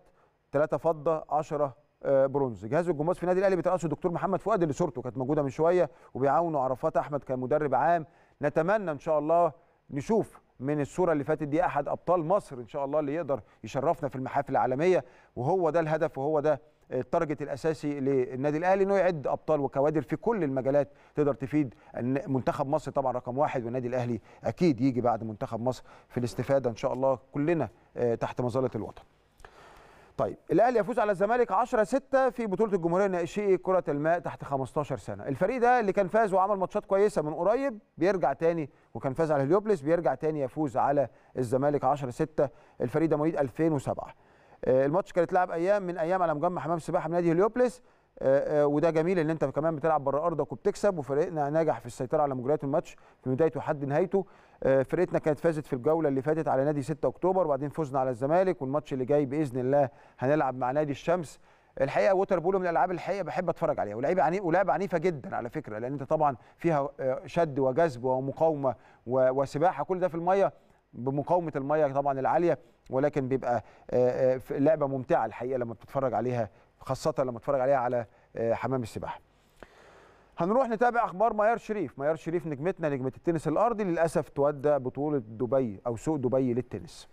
ثلاثه فضه 10 آه، برونز جهاز الجمباز في النادي الاهلي بترأسه الدكتور محمد فؤاد اللي صورته كانت موجوده من شويه وبيعاونه عرفات احمد كمدرب عام نتمنى ان شاء الله نشوف من الصورة اللي فاتت دي أحد أبطال مصر إن شاء الله اللي يقدر يشرفنا في المحافل العالمية وهو ده الهدف وهو ده التارجت الاساسي للنادي الاهلي انه يعد ابطال وكوادر في كل المجالات تقدر تفيد منتخب مصر طبعا رقم واحد والنادي الاهلي اكيد يجي بعد منتخب مصر في الاستفاده ان شاء الله كلنا آه، تحت مظله الوطن طيب الاهلي يفوز على الزمالك 10 6 في بطوله الجمهوريه الناشئه كره الماء تحت 15 سنه الفريق ده اللي كان فاز وعمل ماتشات كويسه من قريب بيرجع تاني وكان فاز على هليوبلس بيرجع تاني يفوز على الزمالك 10 6 الفريق ده مواليد 2007 آه، الماتش كان اتلعب ايام من ايام على مجمع حمام السباحه نادي هليوبلس آه، آه، وده جميل ان انت كمان بتلعب بره ارضك وبتكسب وفريقنا نجح في السيطره على مجريات الماتش في بدايته لحد نهايته آه، فرقتنا كانت فازت في الجوله اللي فاتت على نادي 6 اكتوبر وبعدين فزنا على الزمالك والماتش اللي جاي باذن الله هنلعب مع نادي الشمس الحقيقه ووتر بولو من الالعاب الحقيقه بحب اتفرج عليها ولعيبه عنيف ولعبه عنيفه جدا على فكره لان انت طبعا فيها شد وجذب ومقاومه وسباحه كل ده في الميه بمقاومه الميه طبعا العاليه ولكن بيبقى لعبه ممتعه الحقيقه لما بتتفرج عليها خاصه لما اتفرج عليها على آه، حمام السباحه هنروح نتابع اخبار ميار شريف ميار شريف نجمتنا نجمه التنس الارضي للاسف تودع بطوله دبي او سوق دبي للتنس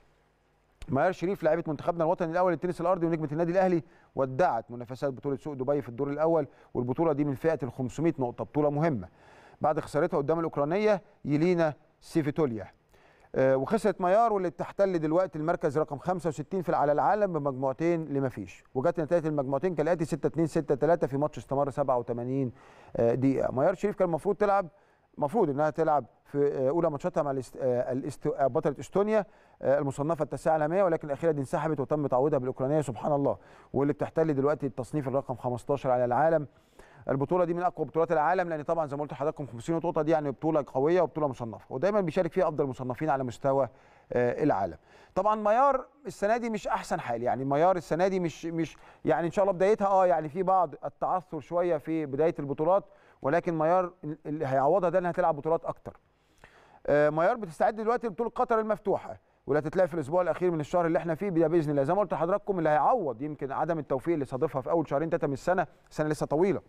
ميار شريف لاعبه منتخبنا الوطني الاول للتنس الارضي ونجمه النادي الاهلي ودعت منافسات بطوله سوق دبي في الدور الاول والبطوله دي من فئه ال 500 نقطه بطوله مهمه بعد خسارتها قدام الاوكرانيه يلينا سيفيتوليا آه، وخسرت ميار واللي بتحتل دلوقتي المركز رقم 65 في على العالم بمجموعتين لما فيش وجت نتائج المجموعتين كالاتي 6 2 6 3 في ماتش استمر 87 آه، دقيقه ميار شريف كان المفروض تلعب المفروض انها تلعب في آه، اولى ماتشاتها مع بطله استونيا المصنفه التاسعه العالميه ولكن الاخيره دي انسحبت وتم تعويضها بالاوكرانيه سبحان الله واللي بتحتل دلوقتي التصنيف الرقم 15 على العالم البطوله دي من اقوى بطولات العالم لان طبعا زي ما قلت لحضراتكم 50 نقطه دي يعني بطوله قويه وبطوله مصنفه ودايما بيشارك فيها افضل المصنفين على مستوى آه، العالم طبعا ميار السنه دي مش احسن حال يعني ميار السنه دي مش مش يعني ان شاء الله بدايتها اه يعني في بعض التعثر شويه في بدايه البطولات ولكن ميار اللي هيعوضها ده انها تلعب بطولات اكتر آه، ميار بتستعد دلوقتي لبطوله قطر المفتوحه واللي هتتلعب في الاسبوع الاخير من الشهر اللي احنا فيه باذن الله زي ما قلت لحضراتكم اللي هيعوض يمكن عدم التوفيق اللي صادفها في اول شهرين ثلاثه من السنه السنه لسه طويله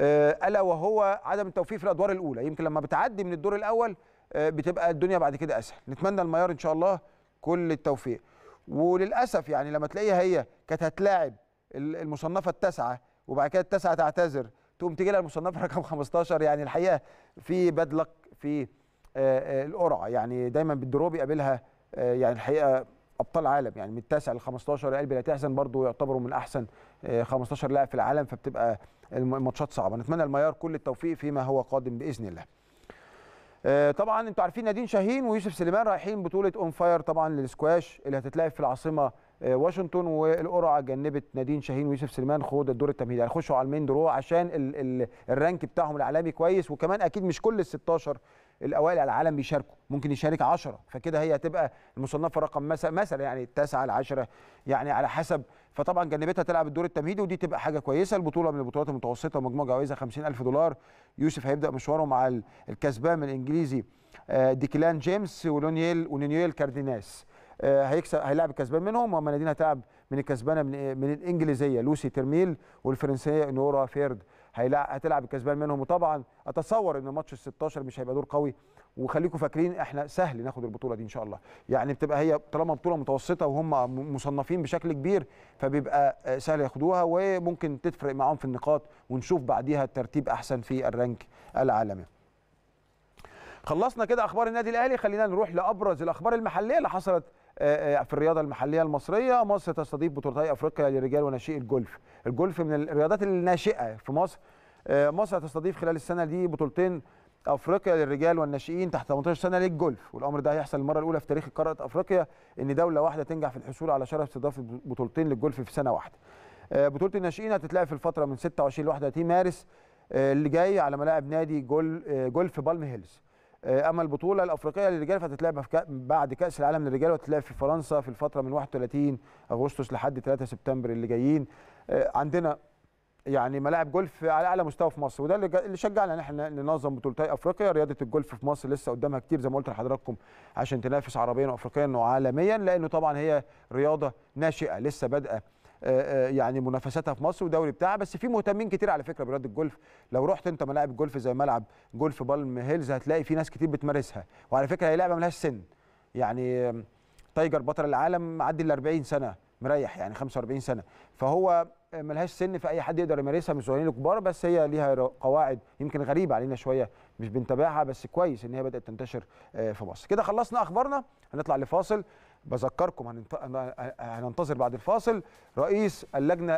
آه، الا وهو عدم التوفيق في الادوار الاولى يمكن لما بتعدي من الدور الاول آه، بتبقى الدنيا بعد كده اسهل نتمنى الميار ان شاء الله كل التوفيق وللاسف يعني لما تلاقيها هي كانت هتلاعب المصنفه التاسعه وبعد كده التاسعه تعتذر تقوم تيجي لها المصنفه رقم 15 [laughs] يعني الحقيقه في بدلك في آه، القرعه يعني دايما بالدروب بيقابلها يعني الحقيقه ابطال عالم يعني من التاسع ل 15 قلبي لا تحزن برضه يعتبروا من احسن 15 آه، لاعب في العالم فبتبقى الماتشات صعبه نتمنى الميار كل التوفيق فيما هو قادم باذن الله آه، طبعا انتوا عارفين نادين شاهين ويوسف سليمان رايحين بطوله اون فاير طبعا للسكواش اللي هتتلعب في العاصمه آه، واشنطن والقرعه جنبت نادين شاهين ويوسف سليمان خوض الدور التمهيدي هيخشوا على المين درو عشان الرانك بتاعهم العالمي كويس وكمان اكيد مش كل ال 16 الاوائل على العالم بيشاركوا ممكن يشارك 10 فكده هي هتبقى المصنفه رقم مثلا مثلا يعني التاسعه العاشره يعني على حسب فطبعا جنبتها تلعب الدور التمهيدي ودي تبقى حاجه كويسه البطوله من البطولات المتوسطه ومجموع جوائزها 50000 دولار يوسف هيبدا مشواره مع الكسبان من الانجليزي آه، ديكلان جيمس ولونييل ونينيويل كارديناس آه، هيكسب هيلاعب الكسبان منهم ومنادين هتلعب من الكسبانه من, من الانجليزيه لوسي ترميل والفرنسيه نورا فيرد هتلعب الكسبان منهم وطبعا اتصور ان ماتش ال 16 مش هيبقى دور قوي وخليكم فاكرين احنا سهل ناخد البطوله دي ان شاء الله يعني بتبقى هي طالما بطوله متوسطه وهم مصنفين بشكل كبير فبيبقى آه، سهل ياخدوها وممكن تفرق معاهم في النقاط ونشوف بعديها الترتيب احسن في الرانك العالمي خلصنا كده اخبار النادي الاهلي خلينا نروح لابرز الاخبار المحليه اللي حصلت آه، آه، في الرياضه المحليه المصريه مصر تستضيف بطولتي افريقيا للرجال وناشئي الجولف الجولف من الرياضات الناشئه في مصر آه، مصر هتستضيف خلال السنه دي بطولتين افريقيا للرجال والناشئين تحت 18 سنه للجولف والامر ده هيحصل المره الاولى في تاريخ قاره افريقيا ان دوله واحده تنجح في الحصول على شرف استضافه بطولتين للجولف في سنه واحده بطوله الناشئين هتتلعب في الفتره من 26 ل 31 مارس اللي جاي على ملاعب نادي جول جولف بالم هيلز آه، اما البطوله الافريقيه للرجال فهتتلعب بعد كاس العالم للرجال وتتلعب في فرنسا في الفتره من 31 اغسطس لحد 3 سبتمبر اللي جايين آه، عندنا يعني ملاعب جولف على اعلى مستوى في مصر وده اللي شجعنا ان احنا ننظم بطولتي افريقيا رياضه الجولف في مصر لسه قدامها كتير زي ما قلت لحضراتكم عشان تنافس عربيا وافريقيا وعالميا لانه طبعا هي رياضه ناشئه لسه بادئه آه، آه، يعني منافساتها في مصر ودوري بتاعها بس في مهتمين كتير على فكره برياضه الجولف لو رحت انت ملاعب الجولف زي ملعب جولف بالم هيلز هتلاقي في ناس كتير بتمارسها وعلى فكره هي لعبه ملهاش سن يعني تايجر بطل العالم معدي ال 40 سنه مريح يعني 45 سنه فهو آه، ملهاش سن فاي حد يقدر يمارسها من الصغيرين الكبار بس هي ليها قواعد يمكن غريبه علينا شويه مش بنتابعها بس كويس ان هي بدات تنتشر في مصر كده خلصنا اخبارنا هنطلع لفاصل بذكركم هننتظر بعد الفاصل رئيس اللجنه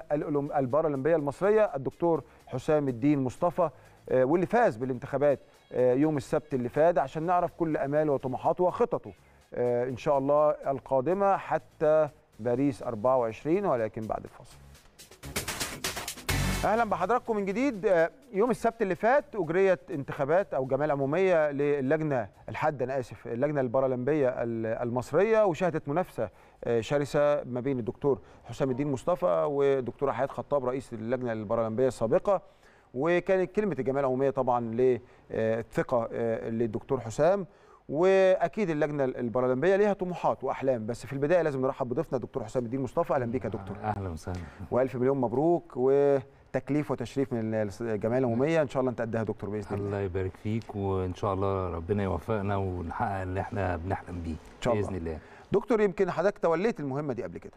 البارالمبيه المصريه الدكتور حسام الدين مصطفى آه، واللي فاز بالانتخابات آه، يوم السبت اللي فات عشان نعرف كل اماله وطموحاته وخططه آه، ان شاء الله القادمه حتى باريس 24 ولكن بعد الفاصل اهلا بحضراتكم من جديد آه، يوم السبت اللي فات اجريت انتخابات او جمعيه عموميه للجنه الحد انا اسف اللجنه البارالمبيه المصريه وشهدت منافسه آه، شرسه ما بين الدكتور حسام الدين مصطفى ودكتور حياه خطاب رئيس اللجنه البارالمبيه السابقه وكانت كلمه الجمعيه العموميه طبعا للثقه آه، للدكتور حسام واكيد اللجنه البارالمبيه ليها طموحات واحلام بس في البدايه لازم نرحب بضيفنا دكتور حسام الدين مصطفى اهلا بيك يا دكتور اهلا وسهلا والف مليون مبروك و تكليف وتشريف من الجمعيه العموميه ان شاء الله انت قدها إيه دكتور باذن الله الله يبارك فيك وان شاء الله ربنا يوفقنا ونحقق اللي احنا بنحلم بيه ان شاء الله باذن الله دكتور يمكن حضرتك توليت المهمه دي قبل كده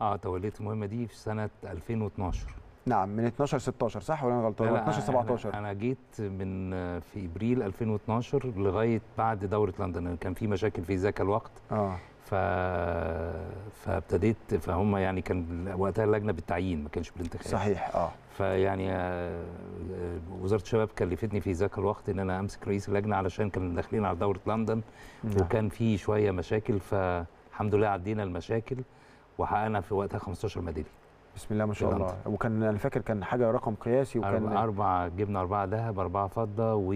اه توليت المهمه دي في سنه 2012 نعم من 12 16 صح ولا انا غلطان 12 17 انا, أنا جيت من في ابريل 2012 لغايه بعد دوره لندن كان في مشاكل في ذاك الوقت آه. ف... فابتديت فهم يعني كان وقتها اللجنه بالتعيين ما كانش بالانتخاب صحيح اه فيعني آه، آه، وزاره الشباب كلفتني في ذاك الوقت ان انا امسك رئيس اللجنه علشان كنا داخلين على دوره لندن نعم. وكان في شويه مشاكل فالحمد لله عدينا المشاكل وحققنا في وقتها 15 ميداليه بسم الله ما شاء الله لندن. وكان انا فاكر كان حاجه رقم قياسي وكان اربع جبنا اربعه ذهب اربعه فضه و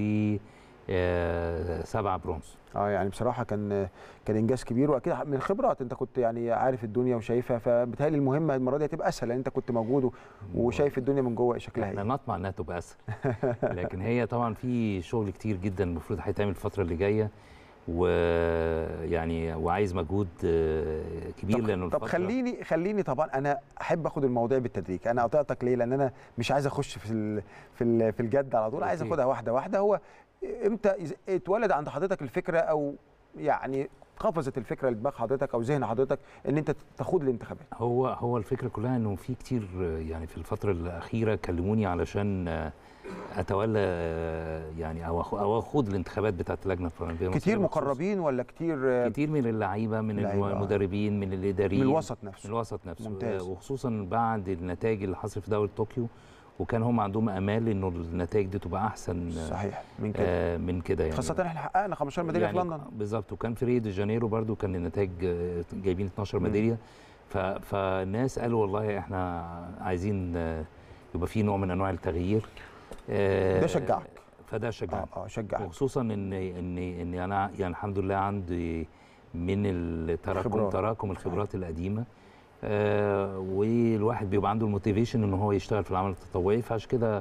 آه، سبعة برونز اه يعني بصراحه كان كان انجاز كبير واكيد من الخبرات انت كنت يعني عارف الدنيا وشايفها فبتهيألي المهمه المره دي هتبقى اسهل لان انت كنت موجود وشايف الدنيا من جوه شكلها ايه احنا نطمع انها تبقى اسهل [laughs] لكن هي طبعا في شغل كتير جدا المفروض هيتعمل الفتره اللي جايه ويعني وعايز مجهود آه، كبير لانه طب خليني خليني طبعا انا احب اخد المواضيع بالتدريج انا قطعتك ليه لان انا مش عايز اخش في في في الجد على طول عايز اخدها واحده واحده هو امتى اتولد عند حضرتك الفكره او يعني قفزت الفكره لدماغ حضرتك او ذهن حضرتك ان انت تخوض الانتخابات هو هو الفكره كلها انه في كتير يعني في الفتره الاخيره كلموني علشان اتولى يعني او او اخوض الانتخابات بتاعه اللجنه الفرنسيه كتير مقربين ولا كتير كتير من اللعيبه من المدربين من الاداريين من الوسط نفسه من الوسط نفسه ممتاز وخصوصا بعد النتائج اللي حصلت في دوري طوكيو وكان هم عندهم امال انه النتائج دي تبقى احسن صحيح من كده آه من كده يعني خاصه احنا حققنا 15 ميداليه يعني في لندن بالظبط وكان في ريو دي جانيرو برده كان النتائج آه، جايبين 12 ميداليه فالناس قالوا والله احنا عايزين آه، يبقى في نوع من انواع التغيير آه ده شجعك فده شجعك اه, آه شجعك وخصوصا ان ان ان انا يعني الحمد لله عندي من التراكم تراكم الخبرات القديمه آه، والواحد بيبقى عنده الموتيفيشن ان هو يشتغل في العمل التطوعي فعشان كده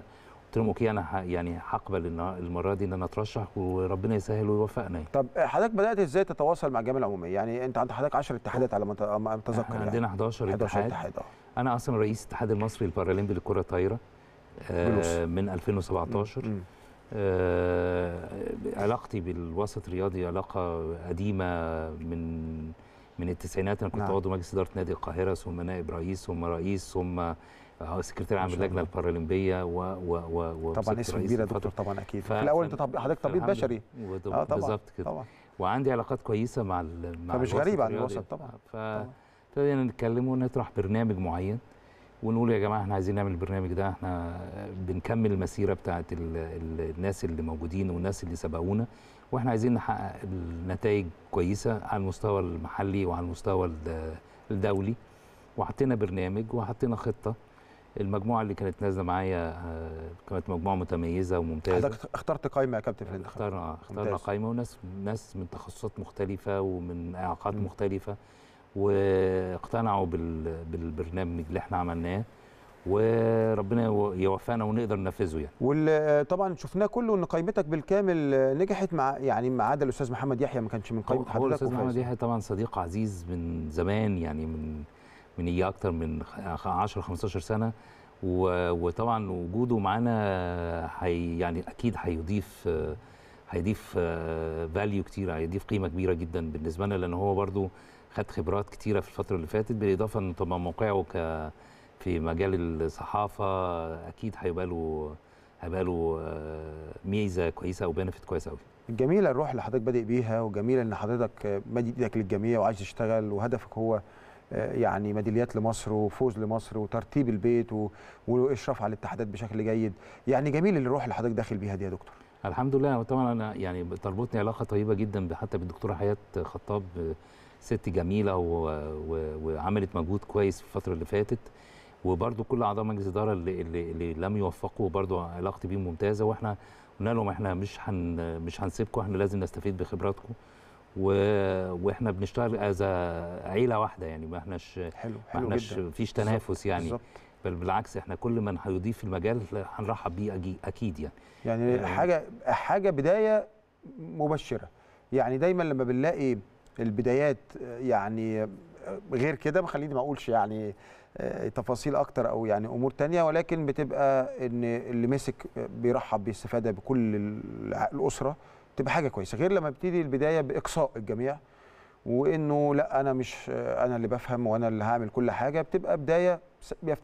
قلت لهم اوكي انا يعني هقبل ان المره دي ان انا اترشح وربنا يسهل ويوفقنا طب حضرتك بدات ازاي تتواصل مع الجامعه العموميه؟ يعني انت عند حضرتك 10 اتحادات على ما اتذكر يعني عندنا 11 اتحاد 11 اتحاد اه انا اصلا رئيس الاتحاد المصري البارالمبي للكره الطايره آه، من 2017 آه علاقتي بالوسط الرياضي علاقه قديمه من من التسعينات انا كنت نعم. عضو مجلس اداره نادي القاهره ثم نائب رئيس ثم رئيس ثم آه، سكرتير عام اللجنه البارالمبيه و و و, و طبعا اسم كبير يا دكتور طبعا اكيد ف... في الاول انت طب... حضرتك طبيب بشري آه طبعا بالظبط كده طبعا. وعندي علاقات كويسه مع ال... مع فمش غريب عن الوسط طبعا فابتدينا نتكلم ونطرح برنامج معين ونقول يا جماعه احنا عايزين نعمل البرنامج ده احنا بنكمل المسيره بتاعه ال... الناس اللي موجودين والناس اللي سبقونا واحنا عايزين نحقق النتائج كويسه على المستوى المحلي وعلى المستوى الدولي وحطينا برنامج وحطينا خطه المجموعه اللي كانت نازله معايا آه، كانت مجموعه متميزه وممتازه حضرتك اخترت قايمه يا كابتن في الانتخابات اخترنا اخترنا قايمه وناس ناس من تخصصات مختلفه ومن اعاقات مختلفه واقتنعوا بالبرنامج اللي احنا عملناه وربنا يوفقنا ونقدر ننفذه يعني. واللي طبعا شفناه كله ان قائمتك بالكامل نجحت مع يعني ما عدا الاستاذ محمد يحيى ما كانش من قائمه حضرتك هو الاستاذ محمد يحيى طبعا صديق عزيز من زمان يعني من من ايه اكتر من 10 15 سنه وطبعا وجوده معانا هي يعني اكيد هيضيف هيضيف فاليو آه، كتير هيضيف قيمه كبيره جدا بالنسبه لنا لان هو برضو خد خبرات كتيره في الفتره اللي فاتت بالاضافه ان طبعا موقعه ك في مجال الصحافه اكيد هيبقى له هيبقى له آه، ميزه كويسه او بنفيت كويس قوي جميله الروح اللي حضرتك بادئ بيها وجميله ان حضرتك مد ايدك للجميع وعايز تشتغل وهدفك هو آه، يعني ميداليات لمصر وفوز لمصر وترتيب البيت واشراف على الاتحادات بشكل جيد يعني جميل الروح اللي حضرتك داخل بيها دي يا دكتور الحمد لله طبعا انا يعني تربطني علاقه طيبه جدا حتى بالدكتوره حياه خطاب آه، ست جميله وعملت مجهود كويس في الفتره اللي فاتت وبرده كل اعضاء مجلس الاداره اللي, اللي, اللي لم يوفقوا برده علاقتي بيهم ممتازه واحنا قلنا لهم احنا مش هن مش هنسيبكم احنا لازم نستفيد بخبراتكم و... واحنا بنشتغل از عيله واحده يعني ما احناش حلو حلو ما احناش فيش تنافس يعني بل بالعكس احنا كل من هيضيف في المجال هنرحب بيه اكيد يعني يعني آه. حاجه حاجه بدايه مبشره يعني دايما لما بنلاقي البدايات آه، يعني آه، غير كده خليني ما اقولش يعني آه، تفاصيل اكتر او يعني امور تانية ولكن بتبقى ان اللي مسك بيرحب باستفاده بكل الاسره تبقى حاجه كويسه غير لما بتيجي البدايه باقصاء الجميع وانه لا انا مش آه، انا اللي بفهم وانا اللي هعمل كل حاجه بتبقى بدايه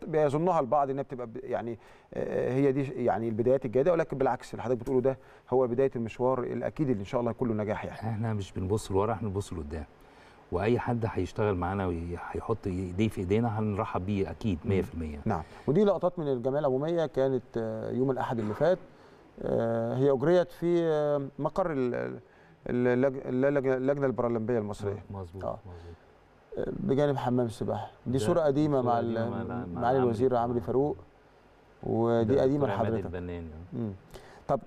بيظنها البعض انها بتبقى يعني آه، هي دي يعني البدايات الجيده ولكن بالعكس اللي حضرتك بتقوله ده هو بدايه المشوار الاكيد اللي ان شاء الله كله نجاح يعني احنا مش بنبص لورا احنا بنبص لقدام واي حد هيشتغل معانا وهيحط ايديه في ايدينا هنرحب بيه اكيد 100% نعم ودي لقطات من الجمعيه العموميه كانت آه، يوم الاحد اللي فات آه، هي اجريت في آه، مقر اللجنه البارالمبيه المصريه مظبوط آه. بجانب حمام السباحه دي صوره قديمه مع معالي الوزير عمرو فاروق ودي قديمه لحضرتك يعني. طب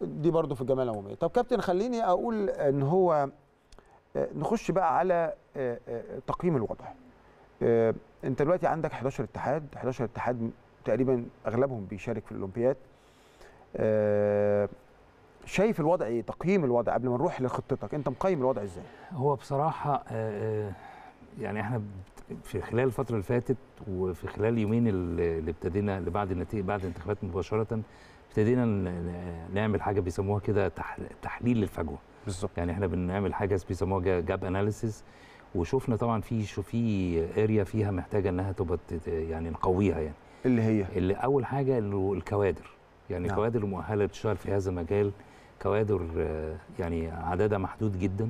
دي برضو في الجمعيه العموميه طب كابتن خليني اقول ان هو آه، نخش بقى على آه، آه، تقييم الوضع انت دلوقتي عندك 11 اتحاد 11 اتحاد تقريبا اغلبهم بيشارك في الاولمبياد شايف الوضع ايه تقييم الوضع قبل ما نروح لخطتك انت مقيم الوضع ازاي هو بصراحه يعني احنا في خلال الفتره اللي فاتت وفي خلال اليومين اللي ابتدينا اللي بعد النتيجه بعد الانتخابات مباشره ابتدينا نعمل حاجه بيسموها كده تحليل للفجوه بالظبط يعني احنا بنعمل حاجه بيسموها جاب اناليسيز وشفنا طبعا في شو في اريا فيها محتاجه انها تبقى يعني نقويها يعني اللي هي اللي اول حاجه الكوادر يعني نعم. كوادر مؤهله تشتغل في هذا المجال كوادر آه، يعني عددها محدود جدا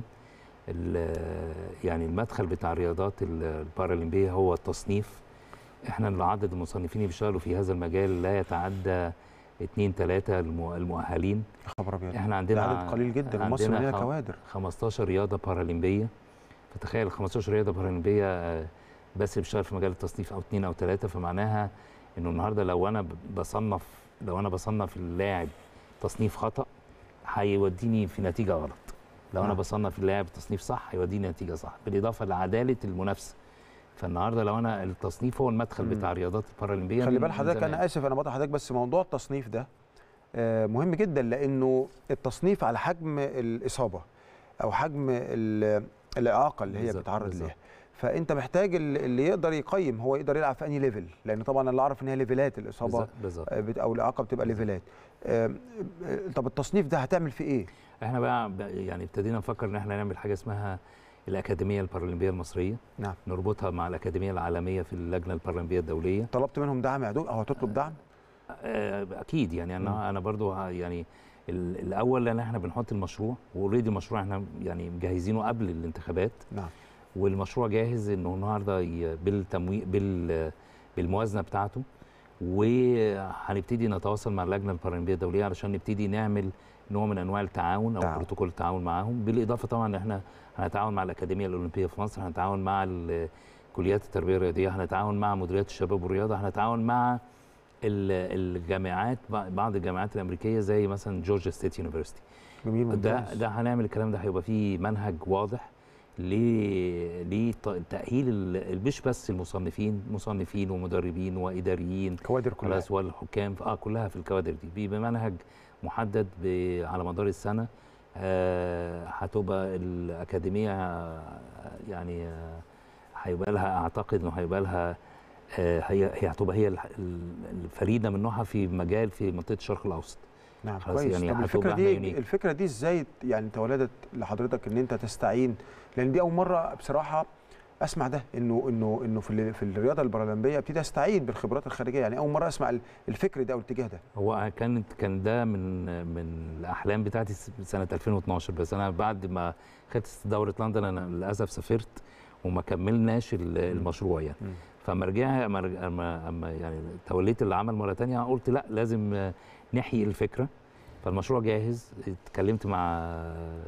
يعني المدخل بتاع الرياضات البارالمبيه هو التصنيف احنا العدد عدد المصنفين اللي بيشتغلوا في هذا المجال لا يتعدى اثنين ثلاثه المؤهلين خبر ابيض احنا عندنا عدد قليل جدا مصر ليها كوادر 15 رياضه بارالمبيه فتخيل 15 رياضه بارالمبيه آه، بس بيشتغل في مجال التصنيف او اثنين او ثلاثه فمعناها انه النهارده لو انا بصنف لو انا بصنف اللاعب تصنيف خطا هيوديني في نتيجه غلط لو انا نعم. بصنف اللاعب تصنيف صح هيوديني نتيجه صح بالاضافه لعداله المنافسه فالنهارده لو انا التصنيف هو المدخل مم. بتاع الرياضات البارالمبيه خلي بال حضرتك انا اسف انا بقطع حضرتك بس موضوع التصنيف ده آه، مهم جدا لانه التصنيف على حجم الاصابه او حجم الاعاقه اللي هي بتتعرض ليها فانت محتاج اللي يقدر يقيم هو يقدر يلعب في انهي ليفل لان طبعا اللي اعرف ان هي ليفلات الاصابه بالزبط. آه، او الاعاقه بتبقى ليفلات آه، طب التصنيف ده هتعمل فيه ايه احنا بقى يعني ابتدينا نفكر ان احنا نعمل حاجه اسمها الاكاديميه البارالمبيه المصريه نعم نربطها مع الاكاديميه العالميه في اللجنه البارالمبيه الدوليه طلبت منهم دعم يا دول او هتطلب دعم آه، اكيد يعني انا م. انا برضو يعني الاول لان احنا بنحط المشروع واوريدي المشروع احنا يعني مجهزينه قبل الانتخابات نعم والمشروع جاهز انه النهارده بالتمويل بال بالموازنه بتاعته وهنبتدي نتواصل مع اللجنه البارالمبيه الدوليه علشان نبتدي نعمل نوع من انواع التعاون او نعم. بروتوكول التعاون معاهم بالاضافه طبعا ان احنا هنتعاون مع الاكاديميه الاولمبيه في مصر هنتعاون مع كليات التربيه الرياضيه هنتعاون مع مديريات الشباب والرياضه هنتعاون مع الجامعات بعض الجامعات الامريكيه زي مثلا جورجيا ستيت يونيفرستي جميل ده ده هنعمل الكلام ده هيبقى فيه منهج واضح لتأهيل مش بس المصنفين مصنفين ومدربين وإداريين كوادر كلها والحكام اه كلها في الكوادر دي بمنهج محدد على مدار السنه آه، هتبقى الاكاديميه آه، يعني آه، هيبقى لها اعتقد انه هيبقى لها هي هتبقى هي الفريده من نوعها في مجال في منطقه الشرق الاوسط نعم كويس يعني طب الفكره دي الفكره دي ازاي يعني تولدت لحضرتك ان انت تستعين لان دي اول مره بصراحه اسمع ده انه انه انه في في الرياضه البارالمبيه ابتدي استعيد بالخبرات الخارجيه يعني اول مره اسمع الفكر ده او الاتجاه ده هو كانت كان ده من من الاحلام بتاعتي سنه 2012 بس انا بعد ما خدت دوره لندن انا للاسف سافرت وما كملناش المشروع يعني فما رجع اما اما يعني توليت العمل مره ثانيه قلت لا لازم نحيي الفكره فالمشروع جاهز اتكلمت مع آه،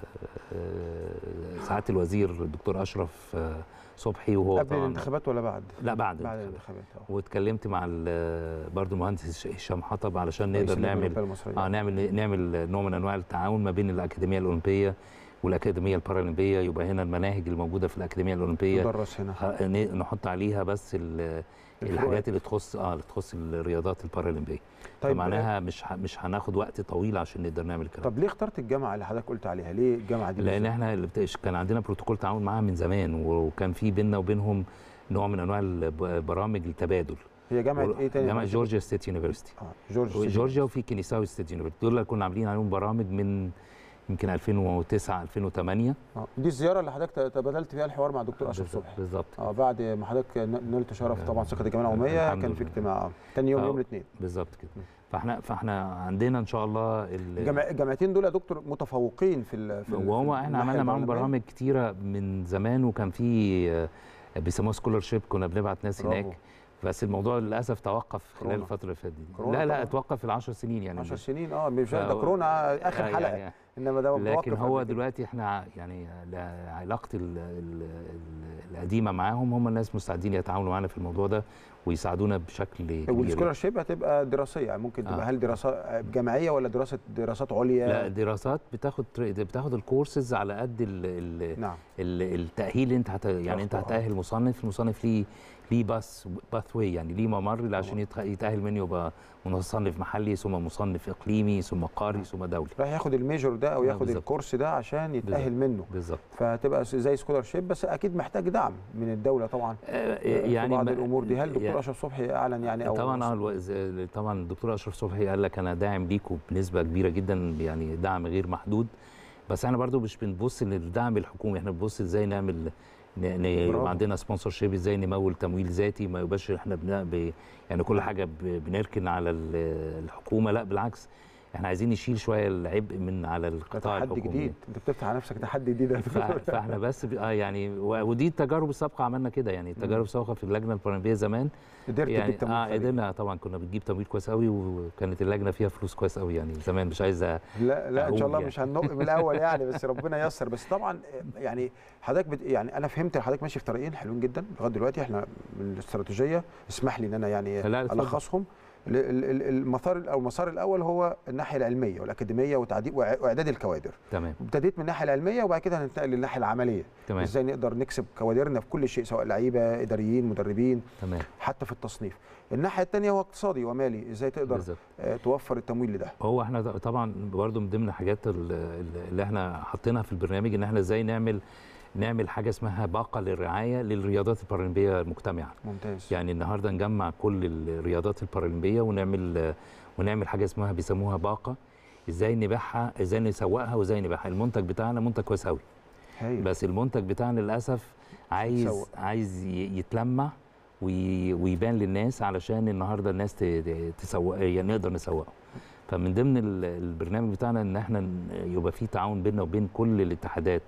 سعاده الوزير الدكتور اشرف آه، صبحي وهو قبل الانتخابات ولا بعد؟ لا بعد بعد الانتخابات اه. واتكلمت مع برضه المهندس هشام حطب علشان نقدر نعمل اه نعمل نعمل نوع من انواع التعاون ما بين الاكاديميه الاولمبيه والاكاديميه البارالمبيه يبقى هنا المناهج الموجوده في الاكاديميه الاولمبيه تدرس هنا آه، نحط عليها بس الحاجات اللي تخص اه اللي تخص الرياضات البارالمبيه طيب فمعناها مش ه... مش هناخد وقت طويل عشان نقدر نعمل الكلام طب ليه اخترت الجامعه اللي حضرتك قلت عليها ليه الجامعه دي لان احنا اللي بتقش... كان عندنا بروتوكول تعاون معاها من زمان وكان في بيننا وبينهم نوع من انواع البرامج التبادل هي جامعه و... ايه تاني جامعه طيب. جورجيا ستيت يونيفرستي اه جورجيا جورجيا وفي كنيساوي ستيت يونيفرستي دول اللي كنا عاملين عليهم برامج من يمكن 2009 2008 آه. دي الزياره اللي حضرتك تبادلت فيها الحوار مع الدكتور اشرف صبحي بالظبط اه بعد ما حضرتك نلت شرف طبعا ثقه الجمعيه العموميه كان في اجتماع تاني يوم يوم الاثنين بالظبط كده فاحنا فاحنا عندنا ان شاء الله الجامعتين دول يا دكتور متفوقين في ال في احنا عملنا معاهم برامج كتيره من زمان وكان في آه، بيسموها سكولر شيب كنا بنبعت ناس هناك هناك بس الموضوع للاسف توقف خلال الفتره اللي فاتت دي لا لا اتوقف في ال 10 سنين يعني 10 سنين اه مش ده كورونا آه، آه، اخر يعني حلقه يعني انما ده لكن هو دلوقتي احنا يعني علاقتي القديمه معاهم هم الناس مستعدين يتعاملوا معانا في الموضوع ده ويساعدونا بشكل كبير يعني. شيب هتبقى دراسيه يعني ممكن تبقى آه. هل دراسه آه، جامعيه ولا دراسه دراسات عليا لا دراسات بتاخد بتاخد الكورسز على قد الـ الـ نعم. الـ التاهيل انت يعني انت هتاهل مصنف المصنف ليه ليه باس باث واي يعني ليه ممر عشان يتاهل منه يبقى مصنف محلي ثم مصنف اقليمي ثم قاري ثم دولي راح ياخد الميجور ده او آه، ياخد بالزبط. الكورس ده عشان يتاهل منه بالظبط فهتبقى زي سكولر شيب بس اكيد محتاج دعم من الدوله طبعا آه، آه، يعني بعض الامور دي هل الدكتور اشرف صبحي اعلن يعني او طبعا الو... طبعا الدكتور اشرف صبحي قال لك انا داعم ليكم بنسبه كبيره جدا يعني دعم غير محدود بس احنا برضو مش بنبص للدعم الحكومي احنا بنبص ازاي نعمل يعني يبقى عندنا سبونسر شيب ازاي نمول تمويل ذاتي ما يبقاش احنا بنا ب... يعني كل حاجه بنركن على الحكومه لا بالعكس احنا عايزين نشيل شويه العبء من على القطاع الحكومي تحدي جديد انت بتفتح على نفسك تحدي جديد فاحنا بس اه يعني ودي التجارب السابقه عملنا كده يعني التجارب السابقه في اللجنه البرلمانيه زمان قدرت يعني تجيب اه قدرنا طبعا كنا بنجيب تمويل كويس قوي وكانت اللجنه فيها فلوس كويس قوي يعني زمان مش عايز لا لا ان شاء الله يعني. مش هنق من الاول [laughs] يعني بس ربنا ييسر بس طبعا يعني حضرتك بت... يعني انا فهمت حضرتك ماشي في طريقين حلوين جدا لغايه دلوقتي احنا الاستراتيجيه اسمح لي ان انا يعني الخصهم المسار او المسار الاول هو الناحيه العلميه والاكاديميه وتعديل واعداد الكوادر تمام ابتديت من الناحيه العلميه وبعد كده هننتقل للناحيه العمليه تمام ازاي نقدر نكسب كوادرنا في كل شيء سواء لعيبه اداريين مدربين تمام حتى في التصنيف الناحيه الثانيه هو اقتصادي ومالي ازاي تقدر بالزبط. آه، توفر التمويل لده هو احنا طبعا برضو من ضمن الحاجات اللي احنا حطيناها في البرنامج ان احنا ازاي نعمل نعمل حاجه اسمها باقه للرعايه للرياضات البارالمبيه المجتمعه ممتاز يعني النهارده نجمع كل الرياضات البارالمبيه ونعمل ونعمل حاجه اسمها بيسموها باقه ازاي نبيعها ازاي نسوقها وازاي نبيعها المنتج بتاعنا منتج كويس قوي بس المنتج بتاعنا للاسف عايز سوق. عايز يتلمع ويبان للناس علشان النهارده الناس تسوق يعني نقدر نسوقه فمن ضمن البرنامج بتاعنا ان احنا يبقى في تعاون بيننا وبين كل الاتحادات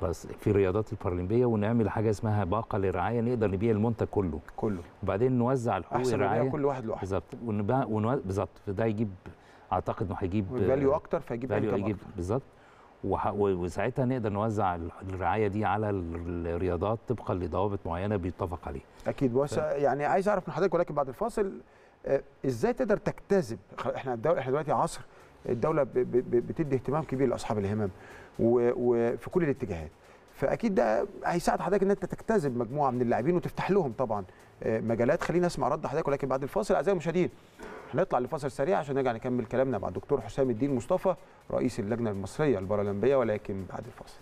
خلاص في الرياضات البارالمبيه ونعمل حاجه اسمها باقه للرعايه نقدر نبيع المنتج كله كله وبعدين نوزع الحقوق الرعايه كل واحد لوحده بالظبط بالظبط فده يجيب اعتقد انه هيجيب فاليو اكتر فيجيب فاليو بالظبط وساعتها نقدر نوزع الرعايه دي على الرياضات طبقا لضوابط معينه بيتفق عليها. اكيد بس ف... يعني عايز اعرف من حضرتك ولكن بعد الفاصل آه، ازاي تقدر تجتذب احنا الدولة احنا دلوقتي عصر الدوله بتدي اهتمام كبير لاصحاب الهمم وفي كل الاتجاهات فاكيد ده هيساعد حضرتك ان انت تجتذب مجموعه من اللاعبين وتفتح لهم طبعا آه، مجالات خلينا اسمع رد حضرتك ولكن بعد الفاصل اعزائي المشاهدين هنطلع لفاصل سريع عشان نرجع نكمل كلامنا مع الدكتور حسام الدين مصطفى رئيس اللجنه المصريه البارالمبيه ولكن بعد الفاصل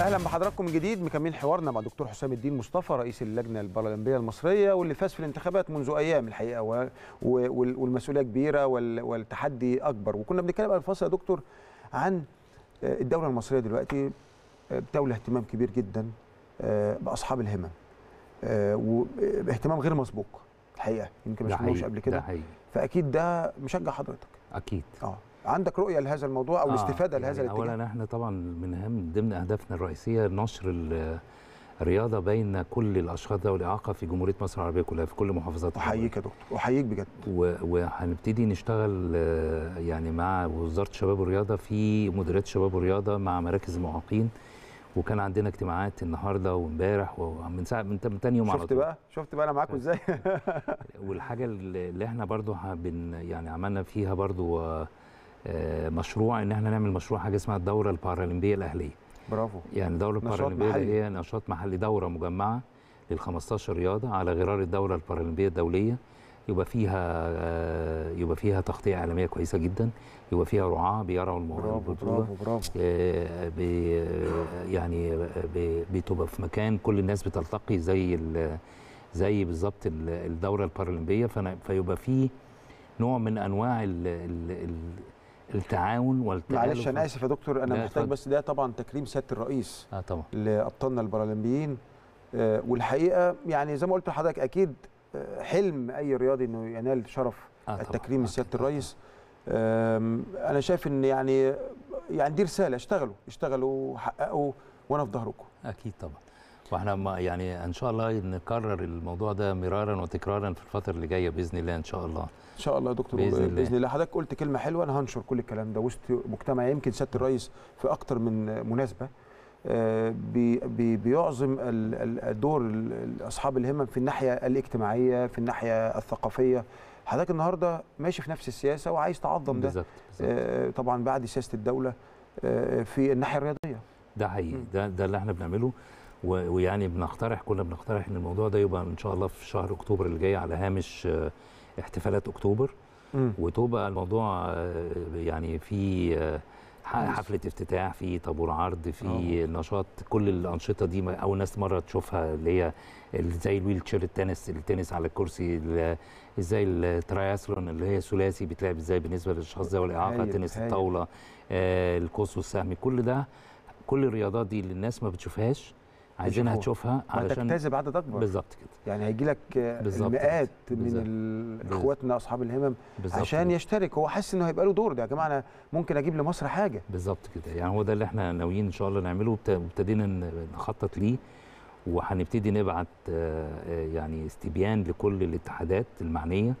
اهلا بحضراتكم من جديد مكملين حوارنا مع دكتور حسام الدين مصطفى رئيس اللجنه البارالمبيه المصريه واللي فاز في الانتخابات منذ ايام الحقيقه والمسؤوليه كبيره والتحدي اكبر وكنا بنتكلم قبل الفاصل يا دكتور عن آه، الدوله المصريه دلوقتي آه، بتولى اهتمام كبير جدا آه، باصحاب الهمم واهتمام غير مسبوق الحقيقه يمكن ما شفناهوش قبل كده فاكيد ده مشجع حضرتك اكيد اه عندك رؤيه لهذا الموضوع او آه الاستفاده لهذا يعني الاتجاه اولا احنا طبعا من اهم ضمن اهدافنا الرئيسيه نشر الرياضه بين كل الاشخاص ذوي الاعاقه في جمهوريه مصر العربيه كلها في كل محافظات احييك يا دكتور احييك بجد وهنبتدي نشتغل آه، يعني مع وزاره الشباب والرياضه في مديريه الشباب والرياضه مع مراكز المعاقين وكان عندنا اجتماعات النهارده وامبارح ومن ساعه من, تاني يوم شفت على طول. بقى شفت بقى انا معاكم ازاي [laughs] والحاجه اللي احنا برضو بن يعني عملنا فيها برضو آه، آه، مشروع ان احنا نعمل مشروع حاجه اسمها الدوره البارالمبيه الاهليه برافو يعني الدوره البارالمبيه الاهليه نشاط محلي دوره مجمعه لل 15 رياضه على غرار الدوره البارالمبيه الدوليه يبقى فيها آه، يبقى فيها تغطيه اعلاميه كويسه جدا يبقى فيها رعاه بيرعوا المباراه برافو برافو آه، يعني بتبقى في مكان كل الناس بتلتقي زي زي بالظبط الدوره البارالمبيه فيبقى في نوع من انواع ال ال التعاون والتعاون معلش انا اسف يا دكتور انا محتاج فضل. بس ده طبعا تكريم سياده الرئيس اه طبعا لابطالنا البارالمبيين آه والحقيقه يعني زي ما قلت لحضرتك اكيد آه، حلم اي رياضي انه ينال شرف آه التكريم من سياده الرئيس انا شايف ان يعني يعني دي رساله اشتغلوا اشتغلوا وحققوا وانا في ظهركم اكيد طبعا واحنا ما يعني ان شاء الله نكرر الموضوع ده مرارا وتكرارا في الفتره اللي جايه باذن الله ان شاء الله ان شاء الله يا دكتور باذن الله, بإذن الله. حضرتك قلت كلمه حلوه انا هنشر كل الكلام ده وسط مجتمع يمكن سياده الرئيس في اكتر من مناسبه آه، بي بي بيعظم الدور اصحاب الهمم في الناحيه الاجتماعيه في الناحيه الثقافيه حضرتك النهارده ماشي في نفس السياسه وعايز تعظم ده بالزبط بالزبط. آه، طبعا بعد سياسه الدوله آه، في الناحيه الرياضيه ده حقيقي ده ده اللي احنا بنعمله ويعني بنقترح كنا بنقترح ان الموضوع ده يبقى ان شاء الله في شهر اكتوبر اللي جاي على هامش آه، احتفالات اكتوبر وتبقى الموضوع آه، يعني في آه، حفله افتتاح في طابور عرض في أوه. نشاط كل الانشطه دي اول ناس مره تشوفها اللي هي زي الويل تشير التنس التنس على الكرسي ازاي الترياسلون اللي هي ثلاثي بيتلعب ازاي بالنسبه للاشخاص ذوي الاعاقه تنس الطاوله آه الكوس والسهم كل ده كل الرياضات دي اللي الناس ما بتشوفهاش عايزينها تشوفها علشان تجتذب عدد اكبر بالظبط كده يعني هيجي لك مئات من اخواتنا اصحاب الهمم عشان يشترك هو حاسس انه هيبقى له دور ده يا جماعه انا ممكن اجيب لمصر حاجه بالظبط كده يعني هو ده اللي احنا ناويين ان شاء الله نعمله وابتدينا نخطط ليه وهنبتدي نبعت آه، يعني استبيان لكل الاتحادات المعنيه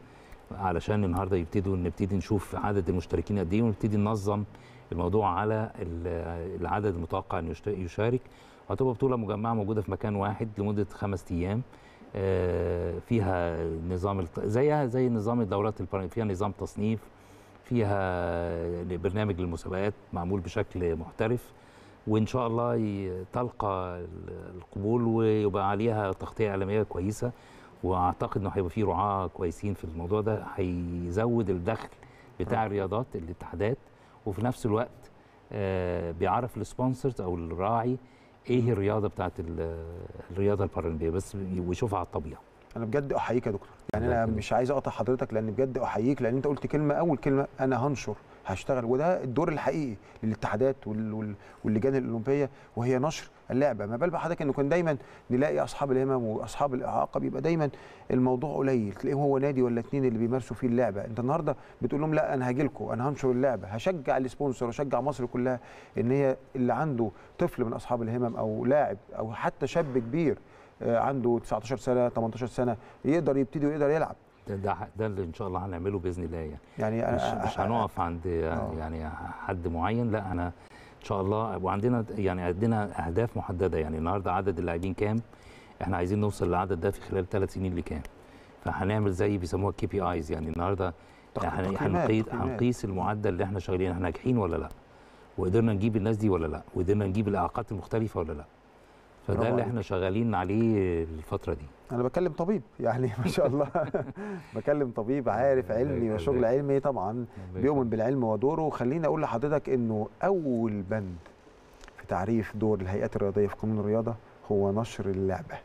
علشان النهارده يبتدوا نبتدي نشوف عدد المشتركين قد ايه ونبتدي ننظم الموضوع على العدد المتوقع انه يشارك وهتبقى بطوله مجمعه موجوده في مكان واحد لمده خمس ايام آه، فيها نظام زيها زي نظام الدورات فيها نظام تصنيف فيها برنامج للمسابقات معمول بشكل محترف وان شاء الله تلقى القبول ويبقى عليها تغطيه اعلاميه كويسه واعتقد انه هيبقى في رعاه كويسين في الموضوع ده هيزود الدخل بتاع آه. الرياضات الاتحادات وفي نفس الوقت آه، بيعرف السبونسرز او الراعي ايه الرياضه بتاعت الرياضه البارالمبيه بس ويشوفها على الطبيعه انا بجد احييك يا دكتور يعني انا مش عايز اقطع حضرتك لان بجد احييك لان انت قلت كلمه اول كلمه انا هنشر هشتغل وده الدور الحقيقي للاتحادات واللجان الاولمبيه وهي نشر اللعبه ما بال بحضرتك انه كان دايما نلاقي اصحاب الهمم واصحاب الاعاقه بيبقى دايما الموضوع قليل تلاقيه هو نادي ولا اتنين اللي بيمارسوا فيه اللعبه انت النهارده بتقول لهم لا انا هاجي لكم انا هنشر اللعبه هشجع السبونسر وشجع مصر كلها ان هي اللي عنده طفل من اصحاب الهمم او لاعب او حتى شاب كبير آه، عنده 19 سنه 18 سنه يقدر يبتدي ويقدر يلعب ده ده اللي ان شاء الله هنعمله باذن الله يعني يعني مش, أنا مش هنقف عند آه. يعني حد معين لا انا ان شاء الله وعندنا يعني عندنا اهداف محدده يعني النهارده عدد اللاعبين كام احنا عايزين نوصل للعدد ده في خلال ثلاث سنين لكام فهنعمل زي بيسموها كي بي ايز يعني النهارده هنقيس هنقيس المعدل اللي احنا شغالين احنا ناجحين ولا لا وقدرنا نجيب الناس دي ولا لا وقدرنا نجيب الاعاقات المختلفه ولا لا فده اللي احنا شغالين عليه الفتره دي انا بكلم طبيب يعني ما شاء الله [laughs] بكلم طبيب [laughs] عارف علمي وشغل علمي طبعا بيؤمن بالعلم ودوره وخليني اقول لحضرتك انه اول بند في تعريف دور الهيئات الرياضيه في قانون الرياضه هو نشر اللعبه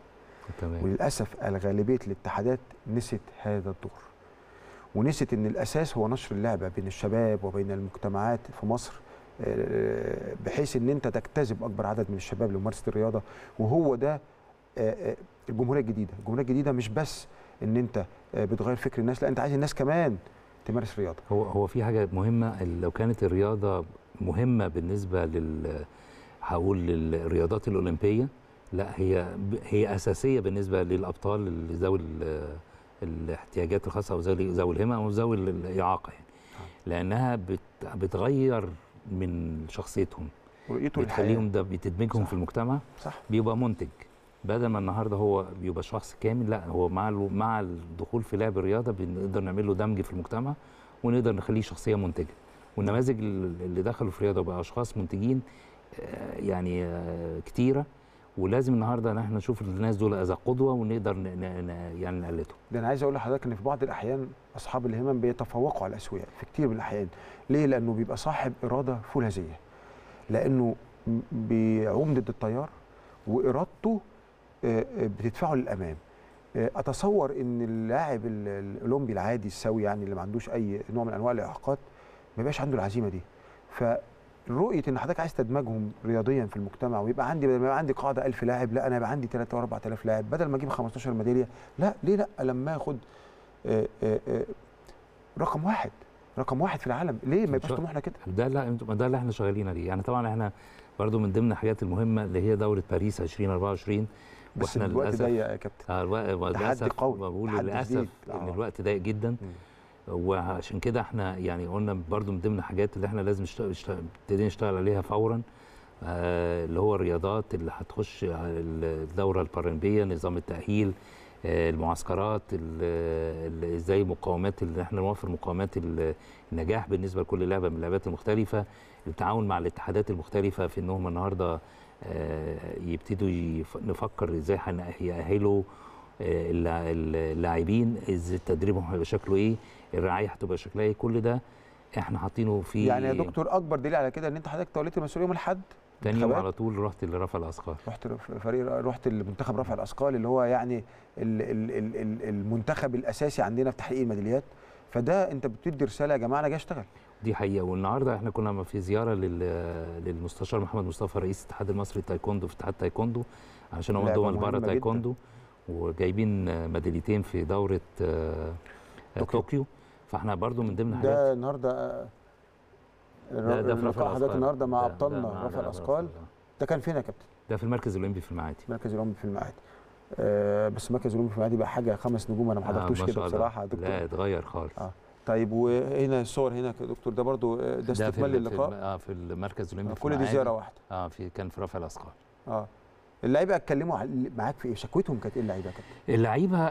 تمام وللاسف الغالبيه الاتحادات نسيت هذا الدور ونسيت ان الاساس هو نشر اللعبه بين الشباب وبين المجتمعات في مصر آه، بحيث ان انت تجتذب اكبر عدد من الشباب لممارسه الرياضه وهو ده آه، آه، الجمهوريه الجديده الجمهوريه الجديده مش بس ان انت بتغير فكر الناس لا انت عايز الناس كمان تمارس رياضه هو هو في حاجه مهمه لو كانت الرياضه مهمه بالنسبه لل هقول للرياضات الاولمبيه لا هي هي اساسيه بالنسبه للابطال ذوي الاحتياجات الخاصه وذوي ذوي الهمم وذوي الاعاقه يعني نعم. لانها بتغير من شخصيتهم رؤيته بتخليهم ده بتدمجهم صح. في المجتمع صح. بيبقى منتج بدل ما النهارده هو بيبقى شخص كامل لا هو مع مع الدخول في لعب الرياضه بنقدر نعمل له دمج في المجتمع ونقدر نخليه شخصيه منتجه والنماذج اللي دخلوا في الرياضه بقى اشخاص منتجين آه، يعني آه، كتيره ولازم النهارده ان احنا نشوف الناس دول اذا قدوه ونقدر يعني نقلدهم. ده انا عايز اقول لحضرتك ان في بعض الاحيان اصحاب الهمم بيتفوقوا على الاسوياء في كتير من الاحيان، ليه لانه بيبقى صاحب اراده فولاذيه لانه بيعوم ضد التيار وارادته آه، آه، بتدفعه للامام آه، اتصور ان اللاعب الاولمبي العادي السوي يعني اللي ما عندوش اي نوع من انواع الإعاقات ما بيبقاش عنده العزيمه دي فرؤيه ان حضرتك عايز تدمجهم رياضيا في المجتمع ويبقى عندي بدل ما يبقى عندي قاعده 1000 لاعب لا انا يبقى عندي 3 و 4000 لاعب بدل ما اجيب 15 ميداليه لا ليه لا لما اخد رقم واحد رقم واحد في العالم ليه ما يبقاش طموحنا كده ده لا ده اللي احنا شغالين عليه يعني طبعا احنا برضو من ضمن الحاجات المهمه اللي هي دوره باريس 2024 بس واحنا الوقت ضيق يا كابتن اه الوقت تحدي قوي بقول للاسف ان آه. الوقت ضيق جدا م. وعشان كده احنا يعني قلنا برضو من ضمن الحاجات اللي احنا لازم نبتدي نشتغل عليها فورا آه، اللي هو الرياضات اللي هتخش الدوره البارالمبيه نظام التاهيل آه، المعسكرات ازاي مقاومات اللي احنا نوفر مقاومات النجاح بالنسبه لكل لعبه من اللعبات المختلفه التعاون مع الاتحادات المختلفه في انهم النهارده آه، يبتدوا نفكر ازاي هيأهلوا آه، اللاعبين ازاي تدريبهم هيبقى شكله ايه الرعايه هتبقى شكلها ايه كل ده احنا حاطينه في يعني يا دكتور اكبر دليل على كده ان انت حضرتك توليت المسؤوليه يوم الاحد تاني يوم على طول رحت لرفع الاثقال رحت فريق رحت لمنتخب رفع الاثقال اللي هو يعني الـ الـ الـ المنتخب الاساسي عندنا في تحقيق الميداليات فده انت بتدي رساله يا جماعه انا جاي اشتغل دي حقيقه والنهارده احنا كنا في زياره للمستشار محمد مصطفى رئيس الاتحاد المصري للتايكوندو في اتحاد التايكوندو عشان هو دول بره تايكوندو وجايبين ميداليتين في دوره آه، طوكيو فاحنا برضو من ضمن حاجات ده النهارده آه، اللقاء حضرتك النهارده مع ابطالنا رفع الاثقال ده كان فين يا كابتن؟ ده في المركز الاولمبي في المعادي المركز الاولمبي في المعادي آه بس المركز الاولمبي في المعادي بقى حاجه خمس نجوم انا ما آه، حضرتوش آه كده بصراحه يا دكتور لا اتغير خالص آه. طيب وهنا الصور هنا يا دكتور ده برضو آه، ده استكمال للقاء اه في المركز الاولمبي آه كل دي زياره واحده اه في كان في رفع الاثقال اه اللعيبه اتكلموا معاك في ايه شكوتهم كانت ايه اللعيبه كانت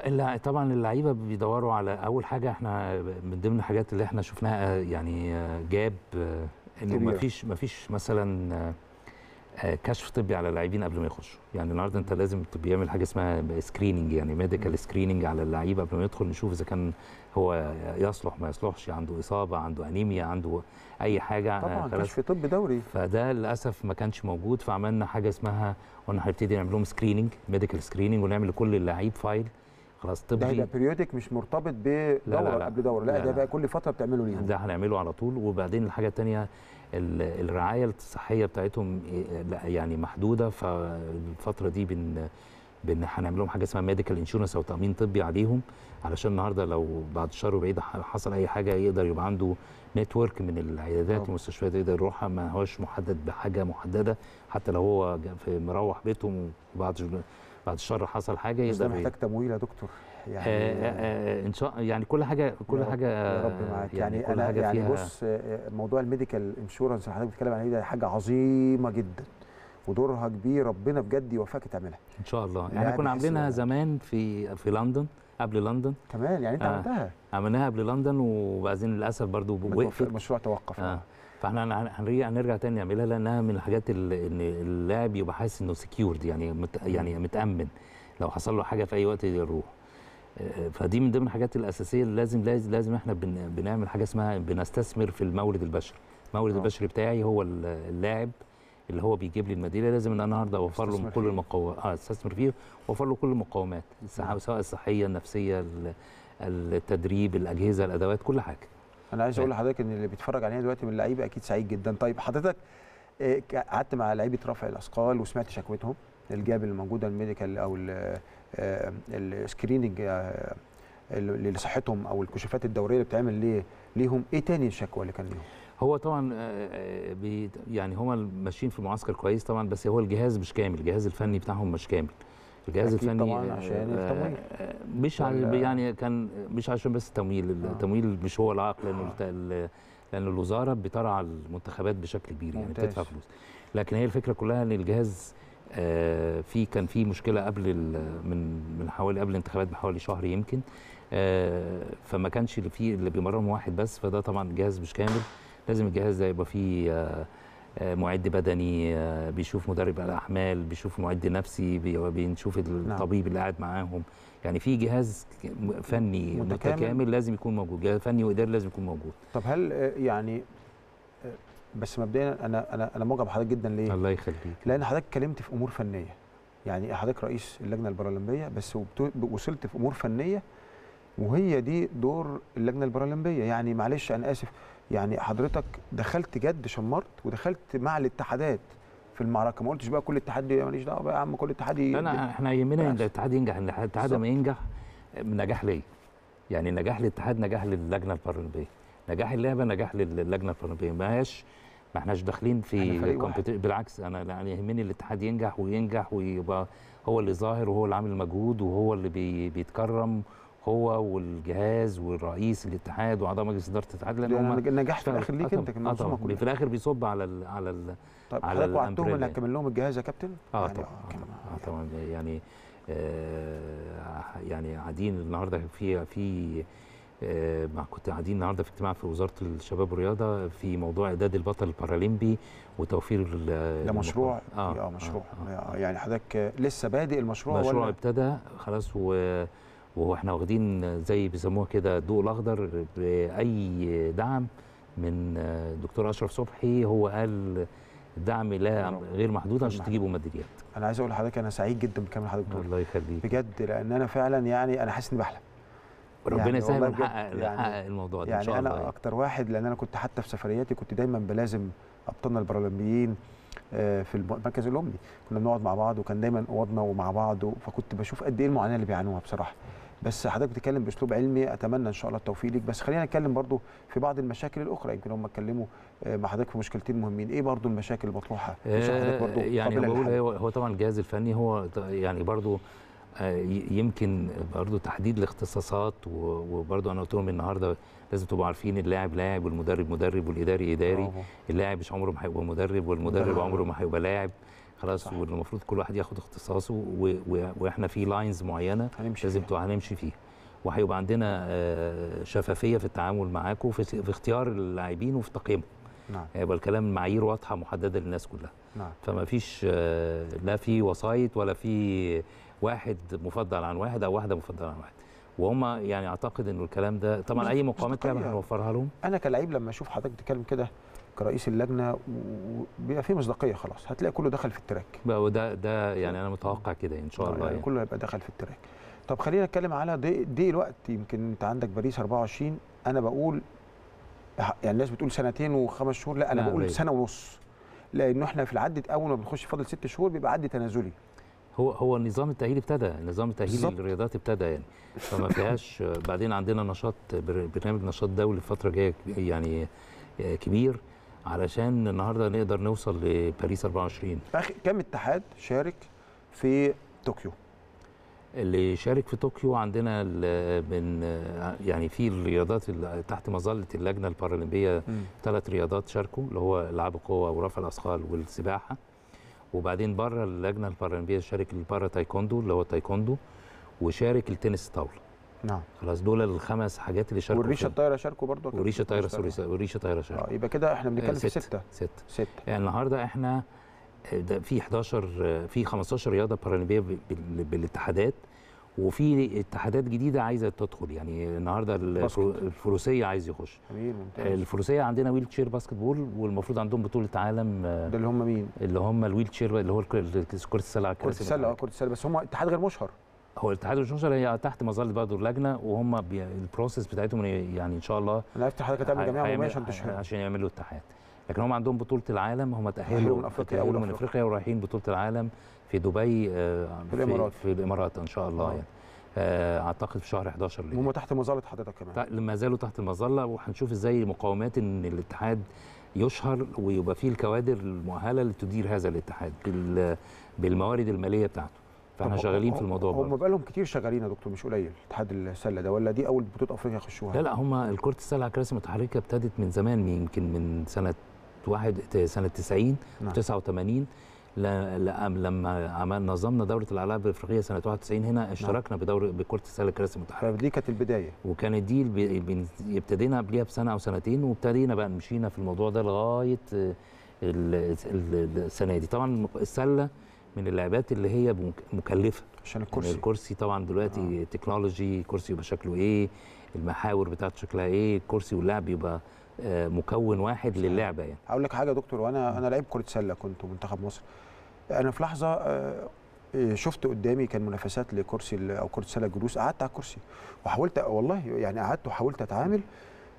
اللعيبه طبعا اللعيبه بيدوروا على اول حاجه احنا من ضمن الحاجات اللي احنا شفناها آه، يعني آه، جاب آه، انه ما فيش ما فيش مثلا كشف طبي على اللاعبين قبل ما يخشوا يعني النهارده انت لازم بيعمل حاجه اسمها سكريننج يعني ميديكال سكريننج على اللعيبه قبل ما يدخل نشوف اذا كان هو يصلح ما يصلحش عنده اصابه عنده انيميا عنده اي حاجه آه، طبعا مش في طب دوري فده للاسف ما كانش موجود فعملنا حاجه اسمها قلنا هنبتدي نعمل لهم سكريننج ميديكال سكريننج ونعمل لكل اللعيب فايل خلاص طبي ده, ده بيريودك مش مرتبط بدوره قبل دوره لا, لا, ده بقى كل فتره بتعمله ليهم ده هنعمله على طول وبعدين الحاجه الثانيه الرعايه الصحيه بتاعتهم آه، يعني محدوده فالفتره دي بن بان هنعمل لهم حاجه اسمها ميديكال انشورنس او تامين طبي عليهم علشان النهارده لو بعد شهر بعيد حصل اي حاجه يقدر يبقى عنده نتورك من العيادات آه. والمستشفيات يقدر يروحها ما هوش محدد بحاجه محدده حتى لو هو في مروح بيتهم وبعد بعد الشهر حصل حاجه يقدر محتاج تمويل يا دكتور يعني آه، آه، ان شاء يعني كل حاجه كل حاجه يا رب معاك يعني, يعني كل انا حاجة يعني فيها بص موضوع الميديكال انشورنس اللي حضرتك بتتكلم عليه ده حاجه عظيمه جدا ودورها كبير ربنا بجد يوفقك تعملها ان شاء الله يعني, يعني كنا عاملينها زمان في في لندن قبل لندن كمان يعني انت آه عملتها عملناها قبل لندن وبعدين للاسف برضو وقفت المشروع توقف آه. فاحنا هنرجع تاني نعملها لانها من الحاجات اللي ان اللاعب يبقى حاسس انه سكيورد يعني مت يعني متامن لو حصل له حاجه في اي وقت يروح آه، آه، فدي من ضمن الحاجات الاساسيه اللي لازم لازم, لازم احنا بن بنعمل حاجه اسمها بنستثمر في المورد البشري المورد آه. البشري بتاعي هو اللاعب اللي هو بيجيب لي المدينه لازم ان انا النهارده اوفر له كل المقومات اه استثمر فيه واوفر له كل المقومات سواء الصحيه النفسيه التدريب الاجهزه الادوات كل حاجه انا عايز اقول يعني. لحضرتك ان اللي بيتفرج علينا دلوقتي من اللعيبه اكيد سعيد جدا طيب حضرتك آه، قعدت مع لعيبه رفع الاثقال وسمعت شكوتهم الجاب اللي موجوده الميديكال او آه، السكريننج آه، لصحتهم او الكشوفات الدوريه اللي بتعمل ليه ليهم ايه تاني الشكوى اللي كان ليهم هو طبعا آه، آه، يعني هما ماشيين في معسكر كويس طبعا بس هو الجهاز مش كامل الجهاز الفني بتاعهم مش كامل الجهاز الفني طبعا عشان التمويل آه، مش يعني كان مش عشان بس التمويل التمويل مش هو العائق لانه لان الوزاره بترعى المنتخبات بشكل كبير يعني بتدفع فلوس لكن هي الفكره كلها ان الجهاز في كان في مشكله قبل من من حوالي قبل الانتخابات بحوالي شهر يمكن فما كانش اللي فيه اللي بيمرنهم واحد بس فده طبعا جهاز مش كامل لازم الجهاز ده يبقى فيه آه، آه، معد بدني آه، بيشوف مدرب الاحمال بيشوف معد نفسي بنشوف نعم. الطبيب اللي قاعد معاهم يعني في جهاز فني متكامل, متكامل لازم يكون موجود جهاز فني واداري لازم يكون موجود طب هل يعني بس مبدئيا انا انا انا معجب بحضرتك جدا ليه الله يخليك لان حضرتك اتكلمت في امور فنيه يعني حضرتك رئيس اللجنه البارالمبيه بس وصلت في امور فنيه وهي دي دور اللجنه البارالمبيه يعني معلش انا اسف يعني حضرتك دخلت جد شمرت ودخلت مع الاتحادات في المعركه ما قلتش بقى كل اتحاد ماليش دعوه بقى يا عم كل اتحاد لا لا احنا يهمنا ان الاتحاد ينجح ان الاتحاد ما ينجح نجاح ليا يعني نجاح الاتحاد نجاح للجنه البارالمبيه نجاح اللعبه نجاح للجنه البارالمبيه ما هياش ما احناش داخلين في كومبيتي... بالعكس انا يعني يهمني الاتحاد ينجح وينجح ويبقى هو اللي ظاهر وهو اللي عامل مجهود وهو اللي بي... بيتكرم هو والجهاز والرئيس الاتحاد واعضاء مجلس اداره الاتحاد لان هم النجاح في الاخر ليك آه انت المنظومه آه كلها في الاخر بيصب على الـ على الـ طيب على حضرتك وعدتهم انك تعمل لهم الجهاز يا كابتن؟ اه يعني طبعا اه طبعا يعني آه يعني قاعدين النهارده في في آه كنت قاعدين النهارده في اجتماع في وزاره الشباب والرياضه في موضوع اعداد البطل البارالمبي وتوفير ده آه. مشروع اه, آه مشروع آه آه يعني حضرتك لسه بادئ المشروع مشروع ولا؟ ابتدى خلاص و واحنا واخدين زي بيسموها كده الضوء الاخضر باي دعم من الدكتور اشرف صبحي هو قال الدعم لا غير محدود عشان تجيبوا ماديات انا عايز اقول لحضرتك انا سعيد جدا بكلام حضرتك دكتور الله يخليك بجد لان انا فعلا يعني انا حاسس اني بحلم ربنا يعني يسهل ونحقق يعني الموضوع ده يعني ان شاء الله يعني انا اكتر واحد لان انا كنت حتى في سفرياتي كنت دايما بلازم ابطالنا البارالمبيين آه، في المركز الامني كنا بنقعد مع بعض وكان دايما اوضنا ومع بعض فكنت بشوف قد ايه المعاناه اللي بيعانوها بصراحه بس حضرتك بتتكلم باسلوب علمي اتمنى ان شاء الله التوفيق ليك بس خلينا نتكلم برضو في بعض المشاكل الاخرى يمكن هم اتكلموا آه، مع حضرتك في مشكلتين مهمين ايه برضو المشاكل المطروحه آه، برضو آه، يعني هو, هو طبعا الجهاز الفني هو يعني برضو يمكن برضو تحديد الاختصاصات وبرضو انا قلت لهم النهارده لازم تبقوا عارفين اللاعب لاعب والمدرب مدرب والاداري اداري اللاعب مش عمره ما هيبقى مدرب والمدرب عمره ما هيبقى لاعب خلاص صح. والمفروض كل واحد ياخد اختصاصه واحنا في لاينز معينه هنمشي لازم هنمشي فيها وهيبقى عندنا آه، شفافيه في التعامل معاكم في, اختيار اللاعبين وفي تقييمهم نعم آه، يبقى الكلام معايير واضحه محدده للناس كلها نعم فما فيش آه، لا في وسايط ولا في واحد مفضل عن واحد او واحده مفضله عن واحد وهم يعني اعتقد انه الكلام ده طبعا اي مقومات كده هنوفرها لهم انا كلعيب لما اشوف حضرتك بتتكلم كده كرئيس اللجنه وبيبقى فيه مصداقيه خلاص هتلاقي كله دخل في التراك بقى وده ده يعني انا متوقع كده ان شاء آه، الله يعني, يعني. كله هيبقى دخل في التراك طب خلينا نتكلم على ضيق دي الوقت يمكن انت عندك باريس 24 انا بقول يعني الناس بتقول سنتين وخمس شهور لا انا لا بقول بيه. سنه ونص لانه احنا في العد اول ما بنخش فاضل ست شهور بيبقى عد تنازلي هو هو النظام التاهيلي ابتدى نظام التاهيل الرياضات ابتدى يعني فما [laughs] فيهاش بعدين عندنا نشاط برنامج نشاط دولي الفتره الجايه يعني كبير علشان النهارده نقدر نوصل لباريس 24 اخي كم اتحاد شارك في طوكيو اللي شارك في طوكيو عندنا من يعني في الرياضات اللي تحت مظله اللجنه البارالمبيه ثلاث رياضات شاركوا اللي هو العاب القوه ورفع الاثقال والسباحه وبعدين بره اللجنه البارالمبيه شارك البارا تايكوندو اللي هو التايكوندو وشارك التنس الطاوله نعم خلاص دول الخمس حاجات اللي شاركوا والريشه الطايره شاركوا برضه والريشه الطايره سوري والريشه الطايره شاركوا اه يبقى كده احنا آه، بنتكلم في سته سته سته يعني النهارده احنا آه، ده في 11 آه، في 15 رياضه بارالمبيه بالاتحادات وفي اتحادات جديده عايزه تدخل يعني النهارده الفروسيه عايز يخش الفروسيه عندنا ويل تشير باسكت بول والمفروض عندهم بطوله عالم ده اللي هم مين اللي هم الويل تشير اللي هو كره السله كره السله اه كره السله بس هم اتحاد غير مشهر هو الاتحاد والشنشره هي تحت مظله برضه اللجنه وهم البروسيس بتاعتهم يعني ان شاء الله انا حضرتك هتعمل جميع العموميه عشان تشهر عشان يعملوا اتحاد لكن هم عندهم بطوله العالم هم تاهلوا من افريقيا من افريقيا, ورايحين بطوله العالم في دبي آه، في, الامارات في الامارات ان شاء الله آه. يعني آه، اعتقد في شهر 11 هم تحت مظله حضرتك كمان ما زالوا تحت المظله وهنشوف ازاي مقاومات ان الاتحاد يشهر ويبقى فيه الكوادر المؤهله لتدير هذا الاتحاد بالموارد الماليه بتاعته فاحنا شغالين في الموضوع هم بقالهم كتير شغالين يا دكتور مش قليل اتحاد السله ده ولا دي اول بطوله افريقيا يخشوها لا لا هم الكره السله على كراسي متحركه ابتدت من زمان يمكن من سنه واحد سنه 90 نعم. 89 لما عمل نظمنا دوره الالعاب الافريقيه سنه 91 هنا نعم. اشتركنا نعم. بدوره بكره السله الكراسي المتحركه طيب، دي كانت البدايه وكانت دي ابتدينا قبلها بسنه او سنتين وابتدينا بقى مشينا في الموضوع ده لغايه السنه دي طبعا السله من اللعبات اللي هي مكلفه عشان يعني الكرسي يعني الكرسي طبعا دلوقتي آه. تكنولوجي الكرسي يبقى شكله ايه المحاور بتاعته شكلها ايه الكرسي واللعب يبقى آه، مكون واحد صحيح. للعبه يعني هقول لك حاجه يا دكتور وانا انا لعيب كره سله كنت منتخب مصر انا في لحظه آه، آه، شفت قدامي كان منافسات لكرسي او كره سله جلوس قعدت على الكرسي وحاولت والله يعني قعدت وحاولت اتعامل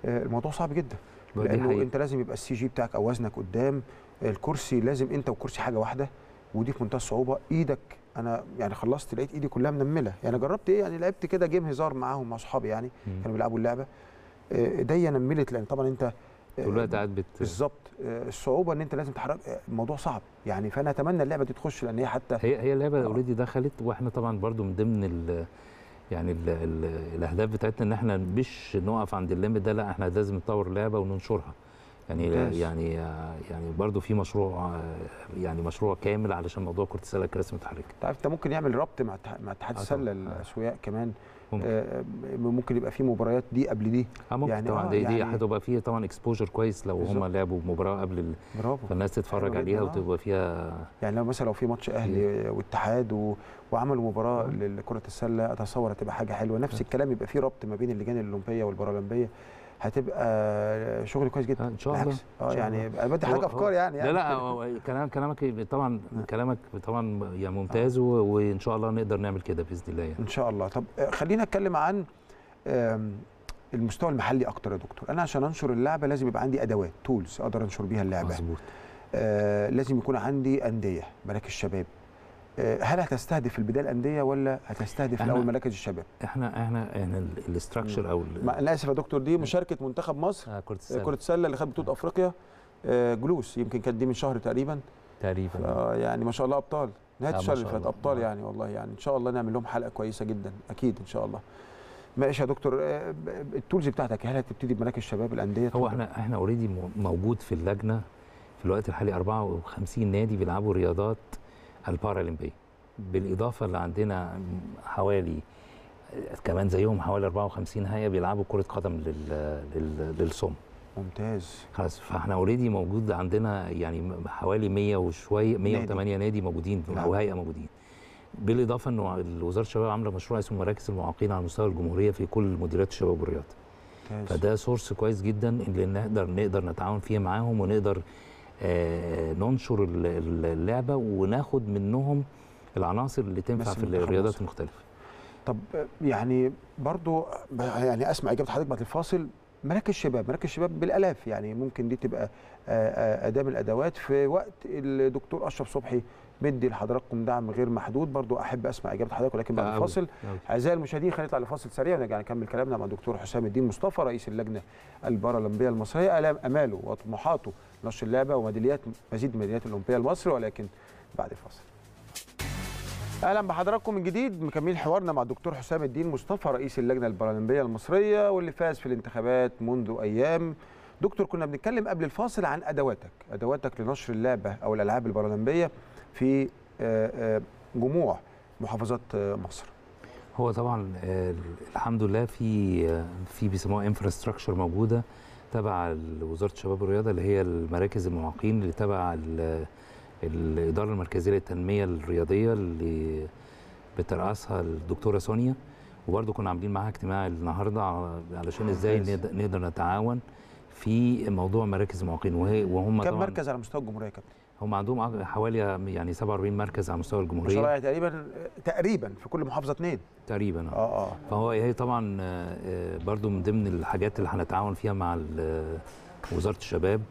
الموضوع صعب جدا لانه انت لازم يبقى السي جي بتاعك او وزنك قدام الكرسي لازم انت والكرسي حاجه واحده ودي في منتهى الصعوبه ايدك انا يعني خلصت لقيت ايدي كلها منمله يعني جربت ايه يعني لعبت كده جيم هزار معاهم مع اصحابي يعني مم. كانوا بيلعبوا اللعبه آه، ايديا نملت لان طبعا انت آه، الوقت قاعد بالظبط آه، الصعوبه ان انت لازم تحرك الموضوع صعب يعني فانا اتمنى اللعبه دي تخش لان هي حتى هي هي اللعبه اوريدي دخلت واحنا طبعا برضو من ضمن ال يعني الـ الـ الاهداف بتاعتنا ان احنا مش نقف عند الليمت ده لا احنا لازم نطور اللعبه وننشرها يعني ممتاز. يعني يعني برضه في مشروع يعني مشروع كامل علشان موضوع كره السله الكراسي متحركه. انت عارف انت ممكن يعمل ربط مع مع اتحاد آه، السله الاسوياء كمان ممكن. آه ممكن يبقى في مباريات دي قبل دي اه ممكن يعني طبعا آه دي, يعني هتبقى فيه طبعا اكسبوجر كويس لو هم لعبوا مباراه قبل ال... برافو فالناس تتفرج عليها وتبقى فيها يعني لو مثلا لو في ماتش اهلي إيه. واتحاد و... وعملوا مباراه آه. لكره السله اتصور هتبقى حاجه حلوه نفس آه. الكلام يبقى في ربط ما بين اللجان الاولمبيه والبارالمبيه هتبقى شغل كويس جدا ان شاء الله اه يعني بدي حاجه افكار يعني, يعني لا لا كلام كلامك طبعا كلامك طبعا يعني ممتاز وان شاء الله نقدر نعمل كده باذن الله يعني ان شاء الله طب آه، خلينا اتكلم عن المستوى المحلي اكتر يا دكتور انا عشان انشر اللعبه لازم يبقى عندي ادوات تولز اقدر انشر بيها اللعبه مظبوط آه لازم يكون عندي انديه مراكز شباب آه، هل هتستهدف البدايه الانديه ولا هتستهدف الاول مراكز الشباب؟ احنا احنا احنا يعني الاستراكشر او انا اسف يا دكتور دي مشاركه منتخب مصر آه كره السله آه، كره السله اللي خد بطوله آه. افريقيا آه جلوس يمكن كانت دي من شهر تقريبا تقريبا آه يعني ما شاء الله ابطال نهايه الشهر اللي فات ابطال آه. يعني والله يعني ان شاء الله نعمل لهم حلقه كويسه جدا اكيد ان شاء الله ماشي يا دكتور التولز بتاعتك هل هتبتدي بمراكز الشباب الانديه هو احنا احنا اوريدي موجود في اللجنه في الوقت الحالي 54 نادي بيلعبوا رياضات البارالمبيه بالاضافه اللي عندنا حوالي كمان زيهم حوالي 54 هيئه بيلعبوا كره قدم لل... لل... للصم ممتاز خلاص فاحنا اوريدي موجود عندنا يعني حوالي 100 وشويه 108 نادي موجودين نعم. او هيئه موجودين بالاضافه أنه وزاره الشباب عامله مشروع اسمه مراكز المعاقين على مستوى الجمهوريه في كل مديريات الشباب والرياضه فده سورس كويس جدا اللي نقدر نقدر نتعاون فيه معاهم ونقدر آه، ننشر اللعبه وناخد منهم العناصر اللي تنفع في الرياضات المختلفه طب يعني برضو يعني اسمع اجابه حضرتك بعد الفاصل مراكز الشباب مراكز الشباب بالالاف يعني ممكن دي تبقى آه، آه، اداه من الادوات في وقت الدكتور اشرف صبحي مدي لحضراتكم دعم غير محدود برضو احب اسمع اجابه حضرتك ولكن بعد الفاصل اعزائي المشاهدين خلينا نطلع لفاصل سريع ونرجع نكمل كلامنا مع الدكتور حسام الدين مصطفى رئيس اللجنه البارالمبيه المصريه الام اماله وطموحاته نشر اللعبه وميداليات مزيد ميداليات الاولمبيه لمصر ولكن بعد الفاصل اهلا بحضراتكم من جديد مكملين حوارنا مع الدكتور حسام الدين مصطفى رئيس اللجنه البارالمبيه المصريه واللي فاز في الانتخابات منذ ايام دكتور كنا بنتكلم قبل الفاصل عن ادواتك ادواتك لنشر اللعبه او الالعاب البارالمبيه في آه، آه، جموع محافظات آه، مصر هو طبعا الحمد لله في في بيسموها انفراستراكشر موجوده تبع وزاره الشباب والرياضه اللي هي المراكز المعاقين اللي تبع الاداره المركزيه للتنميه الرياضيه اللي بترأسها الدكتوره سونيا وبرضه كنا عاملين معاها اجتماع النهارده علشان ازاي نقدر نتعاون في موضوع مراكز المعاقين وهم كم مركز على مستوى الجمهوريه يا كابتن؟ هم عندهم حوالي يعني 47 مركز على مستوى الجمهوريه مش يعني تقريبا تقريبا في كل محافظه اثنين تقريبا آه. اه اه فهو هي طبعا آه، آه، برضو من ضمن الحاجات اللي هنتعاون فيها مع وزاره الشباب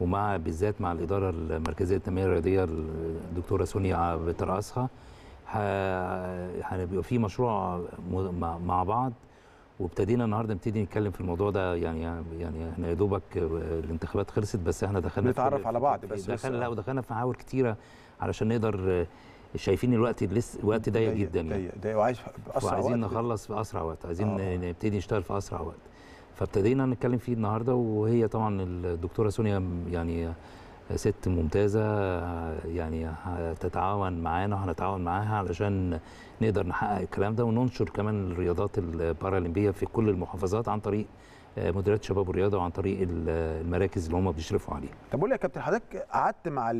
ومع بالذات مع الاداره المركزيه للتنميه الرياضيه الدكتوره سونيا بترأسها هنبقى يعني في مشروع مع بعض وابتدينا النهارده نبتدي نتكلم في الموضوع ده يعني يعني احنا يا دوبك الانتخابات خلصت بس احنا دخلنا نتعرف على بعض بس دخلنا لا ودخلنا في محاور كتيره علشان نقدر شايفين الوقت لسه الوقت ضيق جدا يعني ضيق وعايز عايزين وقت وعايزين نخلص في اسرع وقت عايزين آه. نبتدي نشتغل في اسرع وقت فابتدينا نتكلم فيه النهارده وهي طبعا الدكتوره سونيا يعني ست ممتازه يعني هتتعاون معانا وهنتعاون معاها علشان نقدر نحقق الكلام ده وننشر كمان الرياضات البارالمبيه في كل المحافظات عن طريق آه، مديريات شباب والرياضه وعن طريق المراكز اللي هم بيشرفوا عليها. طب قول لي يا كابتن حضرتك قعدت مع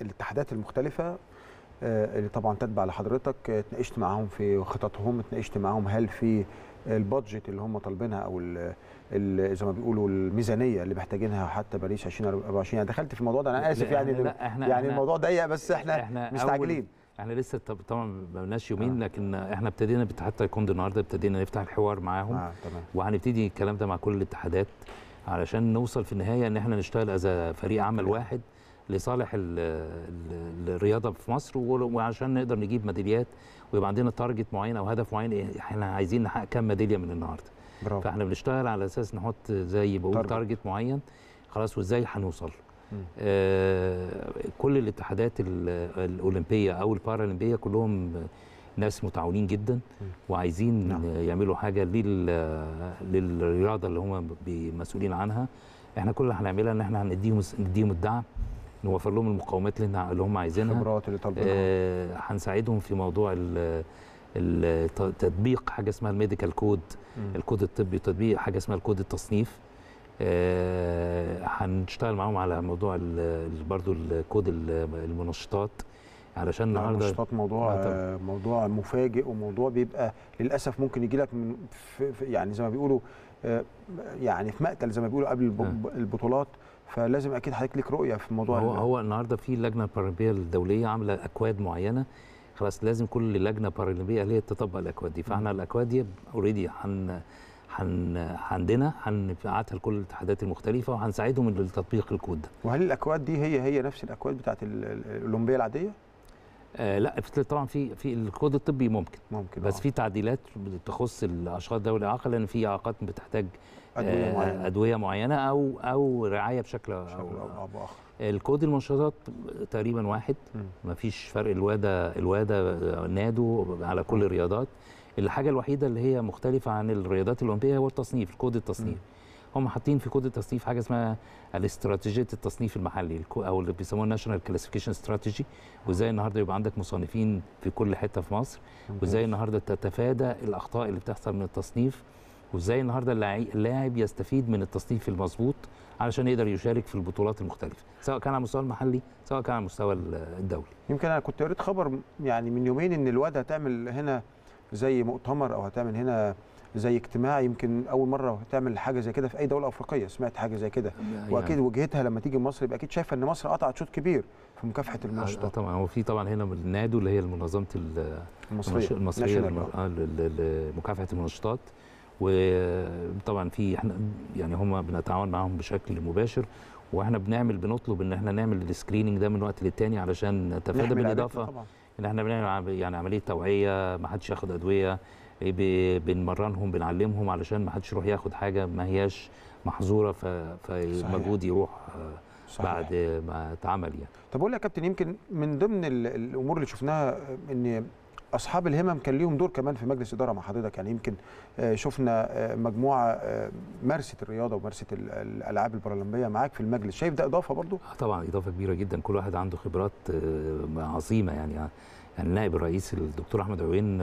الاتحادات المختلفه آه، اللي طبعا تتبع لحضرتك اتناقشت معاهم في خططهم اتناقشت معاهم هل في البادجت اللي هم طالبينها او زي ما بيقولوا الميزانيه اللي محتاجينها حتى باريس 2024 يعني دخلت في الموضوع ده انا اسف يعني لا احنا يعني احنا الموضوع ضيق بس احنا, احنا مستعجلين احنا لسه طبعا ما بقناش يومين آه. لكن احنا ابتدينا حتى يكون النهارده ابتدينا نفتح الحوار معاهم آه تمام. وهنبتدي الكلام ده مع كل الاتحادات علشان نوصل في النهايه ان احنا نشتغل از فريق عمل يعني. واحد لصالح الرياضه في مصر وعشان نقدر نجيب ميداليات ويبقى عندنا تارجت معين او هدف معين احنا عايزين نحقق كام ميداليه من النهارده برافو. فاحنا بنشتغل على اساس نحط زي بقول تارجت معين خلاص وازاي هنوصل آه كل الاتحادات الاولمبيه او البارالمبيه كلهم ناس متعاونين جدا وعايزين نعم. يعملوا حاجه لل للرياضه اللي هم مسؤولين عنها احنا كل اللي هنعملها ان احنا هنديهم نديهم الدعم نوفر لهم المقومات اللي هم عايزينها الخبرات اللي طالبينها آه هنساعدهم في موضوع تطبيق حاجه اسمها الميديكال كود الكود الطبي تطبيق حاجه اسمها الكود التصنيف آه، هنشتغل معاهم على موضوع برضو الكود المنشطات علشان النهارده المنشطات موضوع آه موضوع مفاجئ وموضوع بيبقى للاسف ممكن يجي لك من في يعني زي ما بيقولوا آه، يعني في مقتل زي ما بيقولوا قبل آه. البطولات فلازم اكيد حضرتك ليك رؤيه في الموضوع هو هو النهارده في اللجنه البارالمبيه الدوليه عامله اكواد معينه خلاص لازم كل لجنه بارالمبيه هي تطبق الاكواد دي فاحنا الاكواد دي اوريدي هن هن عندنا هنبعتها لكل الاتحادات المختلفه وهنساعدهم لتطبيق الكود ده. وهل الاكواد دي هي هي نفس الاكواد بتاعت الاولمبيه العاديه؟ آه لا طبعا في في الكود الطبي ممكن ممكن بس آه. في تعديلات تخص الاشخاص ذوي الاعاقه لان في اعاقات بتحتاج ادويه آه معينه ادويه معينه او او رعايه بشكل, بشكل او, أو باخر الكود المنشطات تقريبا واحد ما فيش فرق الواده الواده نادو على كل الرياضات الحاجه الوحيده اللي هي مختلفه عن الرياضات الاولمبيه هو التصنيف الكود التصنيف هم حاطين في كود التصنيف حاجه اسمها الاستراتيجيه التصنيف المحلي او اللي بيسموه ناشونال كلاسيفيكيشن استراتيجي وازاي النهارده يبقى عندك مصنفين في كل حته في مصر وازاي النهارده تتفادى الاخطاء اللي بتحصل من التصنيف وازاي النهارده اللاعب يستفيد من التصنيف المظبوط علشان يقدر يشارك في البطولات المختلفه سواء كان على المستوى المحلي سواء كان على المستوى الدولي يمكن انا كنت قريت خبر يعني من يومين ان الواد هتعمل هنا زي مؤتمر او هتعمل هنا زي اجتماع يمكن اول مره تعمل حاجه زي كده في اي دوله افريقيه سمعت حاجه زي كده يعني واكيد وجهتها لما تيجي مصر يبقى اكيد شايفه ان مصر قطعت شوط كبير في مكافحه آه، المنشطات آه، طبعا وفي طبعا هنا النادو اللي هي المنظمه المصريه المصريه آه، لمكافحه المنشطات وطبعا في احنا يعني هم بنتعاون معاهم بشكل مباشر واحنا بنعمل بنطلب ان احنا نعمل السكريننج ده من وقت للتاني علشان نتفادى بالاضافه ان احنا بنعمل يعني عمليه توعيه ما حدش ياخد ادويه إيه، بنمرنهم بنعلمهم علشان ما حدش يروح ياخد حاجه ما هياش محظوره فالمجهود يروح آه، صحيح. بعد ما اتعمل يعني طب اقول لك يا كابتن يمكن من ضمن الامور اللي شفناها ان اصحاب الهمم كان ليهم دور كمان في مجلس اداره مع حضرتك يعني يمكن آه، شفنا آه، مجموعه آه، مارست الرياضه ومارست الالعاب البارالمبيه معاك في المجلس شايف ده اضافه برضو طبعا اضافه كبيره جدا كل واحد عنده خبرات عظيمه يعني يعني الرئيس الدكتور احمد عوين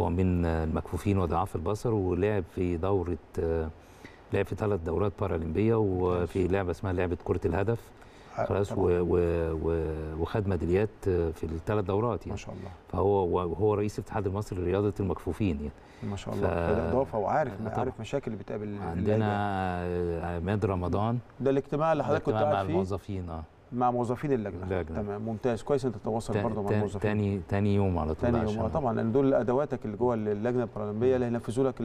هو من المكفوفين وضعاف البصر ولعب في دوره لعب في ثلاث دورات بارالمبيه وفي لعبه اسمها لعبه كره الهدف خلاص و و وخد ميداليات في الثلاث دورات يعني ما شاء الله فهو وهو رئيس الاتحاد المصري لرياضه المكفوفين يعني ما شاء الله ف... اضافه وعارف آه، عارف مشاكل اللي بتقابل عندنا آه، عماد رمضان ده الاجتماع اللي حضرتك كنت قاعد فيه مع الموظفين اه مع موظفين اللجنه, اللجنة. تمام ممتاز كويس انت تتواصل برضه مع الموظفين تاني تاني يوم على طول تاني يوم طبعا لان دول ادواتك اللي جوه اللجنه البرالمبيه اللي هينفذوا لك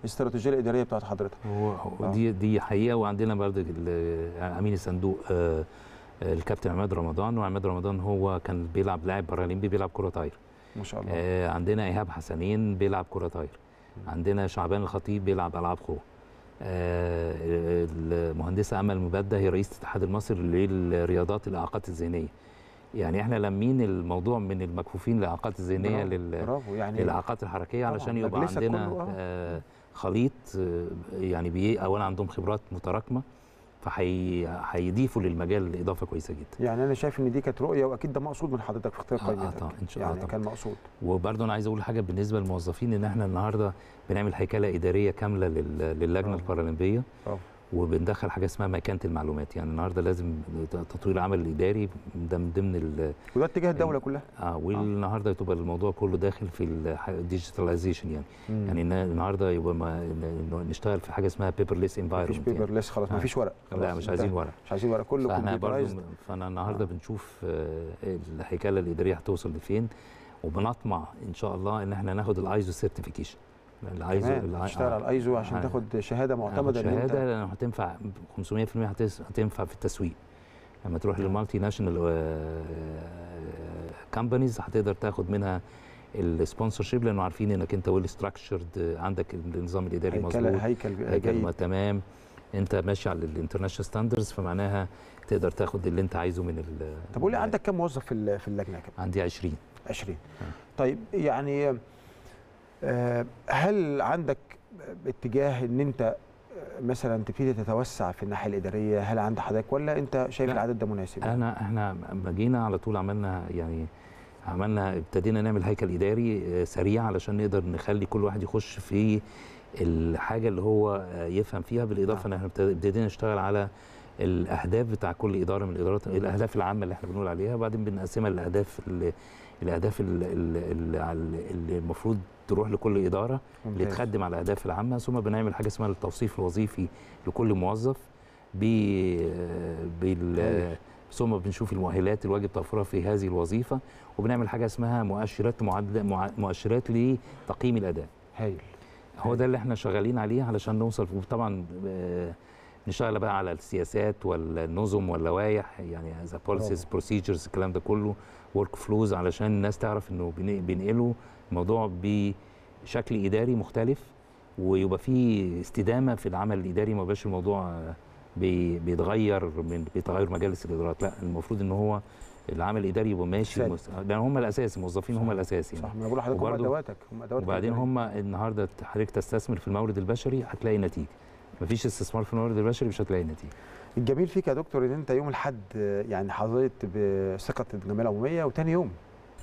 الاستراتيجيه الاداريه بتاعت حضرتك هو آه. دي دي حقيقه وعندنا برضه امين الصندوق آه، الكابتن عماد رمضان وعماد رمضان هو كان بيلعب لاعب باراليمبي بيلعب كره طاير ما شاء الله آه، عندنا ايهاب حسنين بيلعب كره طاير عندنا شعبان الخطيب بيلعب العاب قوه المهندسه امل مبده هي رئيسه الاتحاد المصري للرياضات الاعاقات الذهنيه يعني احنا لمين الموضوع من المكفوفين يعني للاعاقات الذهنيه للاعاقات يعني الحركيه علشان يبقى عندنا آه خليط آه، يعني بي اولا عندهم خبرات متراكمه فهيضيفوا للمجال اضافه كويسه جدا. يعني انا شايف ان دي كانت رؤيه واكيد ده مقصود من حضرتك في اختيار آه، قائمتك. اه طبعا ان شاء الله يعني كان مقصود. وبرده انا عايز اقول حاجه بالنسبه للموظفين ان احنا النهارده بنعمل هيكله اداريه كامله لل... للجنه آه. البارالمبيه. اه وبندخل حاجه اسمها مكانه المعلومات يعني النهارده لازم تطوير العمل الاداري ده من ضمن ال وده اتجاه الدوله كلها اه والنهارده تبقى الموضوع كله داخل في الديجيتاليزيشن يعني مم. يعني النهارده يبقى ما نشتغل في حاجه اسمها بيبرليس انفايرمنت مفيش بيبرليس يعني. خلاص آه. مفيش ورق خلاص آه. لا مش عايزين ورق مش عايزين ورق كله كله برضه فانا النهارده آه. بنشوف آه، الهيكله الاداريه هتوصل لفين وبنطمع ان شاء الله ان احنا ناخد الايزو سيرتيفيكيشن عايزه اللي تشتغل على الايزو عشان تاخد شهاده معتمده شهاده لان هتنفع 500% هتنفع في التسويق لما تروح للمالتي ناشونال كمبانيز آه، آه، هتقدر تاخد منها السبونسر شيب لانه عارفين انك انت ويل ستراكشرد آه، عندك النظام الاداري مظبوط هيكل هيكل تمام انت ماشي على الانترناشونال ستاندرز فمعناها تقدر تاخد اللي انت عايزه من ال طب قول لي عندك كم موظف في اللجنه كده؟ عندي 20 20 طيب يعني آه، هل عندك اتجاه ان انت آه، مثلا تبتدي تتوسع في الناحيه الاداريه هل عند حضرتك ولا انت شايف العدد ده مناسب؟ احنا احنا جينا على طول عملنا يعني عملنا ابتدينا نعمل هيكل اداري آه، سريع علشان نقدر نخلي كل واحد يخش في الحاجه اللي هو يفهم فيها بالاضافه نعم. ان احنا ابتدينا نشتغل على الاهداف بتاع كل اداره من الادارات الاهداف العامه اللي احنا بنقول عليها وبعدين بنقسمها للاهداف الاهداف اللي المفروض تروح لكل اداره لتخدم على الاهداف العامه ثم بنعمل حاجه اسمها التوصيف الوظيفي لكل موظف بال ثم بنشوف المؤهلات الواجب توفرها في هذه الوظيفه وبنعمل حاجه اسمها مؤشرات معدله مؤشرات لتقييم الاداء هايل هو ده اللي احنا شغالين عليه علشان نوصل طبعا آه، نشتغل بقى على السياسات والنظم واللوائح يعني ذا بوليسيز بروسيجرز الكلام ده كله ورك فلوز علشان الناس تعرف انه بينقلوا الموضوع بشكل اداري مختلف ويبقى في استدامه في العمل الاداري ما بقاش الموضوع بيتغير من بيتغير مجالس الادارات لا المفروض ان هو العمل الاداري يبقى ماشي المس... لان يعني هم الاساس الموظفين هم الاساس يعني صح ما بقول لحضرتك هم ادواتك هم ادواتك وبعدين هم النهارده حضرتك تستثمر في المورد البشري هتلاقي نتيجه مفيش استثمار في المورد البشري مش هتلاقي نتيجه الجميل فيك يا دكتور ان انت يوم الاحد يعني حظيت بثقه الجمعيه العموميه وتاني يوم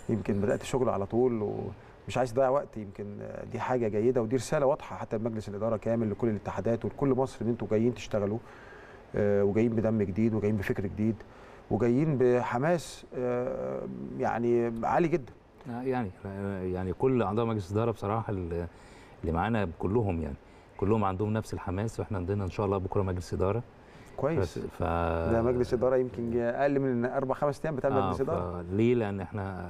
يمكن بدات شغل على طول ومش عايز تضيع وقت يمكن دي حاجه جيده ودي رساله واضحه حتى لمجلس الاداره كامل لكل الاتحادات ولكل مصر ان انتوا جايين تشتغلوا آه، وجايين بدم جديد وجايين بفكر جديد وجايين بحماس آه، يعني عالي جدا آه، يعني يعني كل اعضاء مجلس الاداره بصراحه اللي معانا كلهم يعني كلهم عندهم نفس الحماس واحنا عندنا ان شاء الله بكره مجلس اداره كويس ف... ده مجلس اداره يمكن اقل من اربع خمس ايام بتاع مجلس آه، اداره ف... ليه لان احنا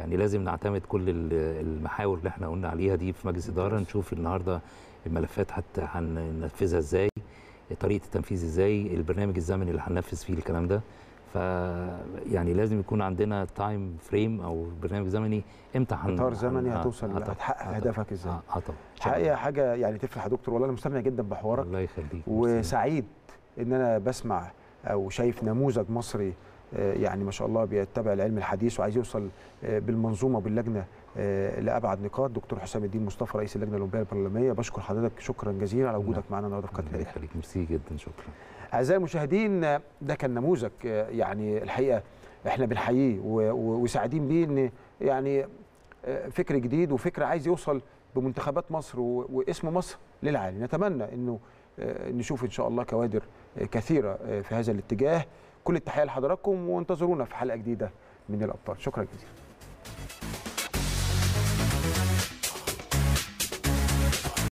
يعني لازم نعتمد كل المحاور اللي احنا قلنا عليها دي في مجلس اداره نشوف النهارده الملفات حتى هننفذها ازاي طريقه التنفيذ ازاي البرنامج الزمني اللي هننفذ فيه الكلام ده ف يعني لازم يكون عندنا تايم فريم او برنامج زمني امتى هن اطار زمني هتوصل هتحقق هدفك ازاي؟ آه،, اه طبعا حقيقه حاجه يعني تفرح يا دكتور والله انا مستمتع جدا بحوارك الله يخليك وسعيد ان انا بسمع او شايف نموذج مصري آه، يعني ما شاء الله بيتبع العلم الحديث وعايز يوصل آه، بالمنظومه باللجنه آه، لابعد نقاط دكتور حسام الدين مصطفى رئيس اللجنه الاولمبيه البرلمانيه بشكر حضرتك شكرا جزيلا على وجودك معنا النهارده في قناه الاهلي ميرسي جدا شكرا اعزائي المشاهدين ده كان نموذج يعني الحقيقه احنا بنحييه وسعيدين بيه ان يعني فكر جديد وفكر عايز يوصل بمنتخبات مصر واسم مصر للعالم نتمنى انه نشوف ان شاء الله كوادر كثيره آه، في هذا الاتجاه كل التحيه لحضراتكم وانتظرونا في حلقه جديده من الابطال شكرا جزيلا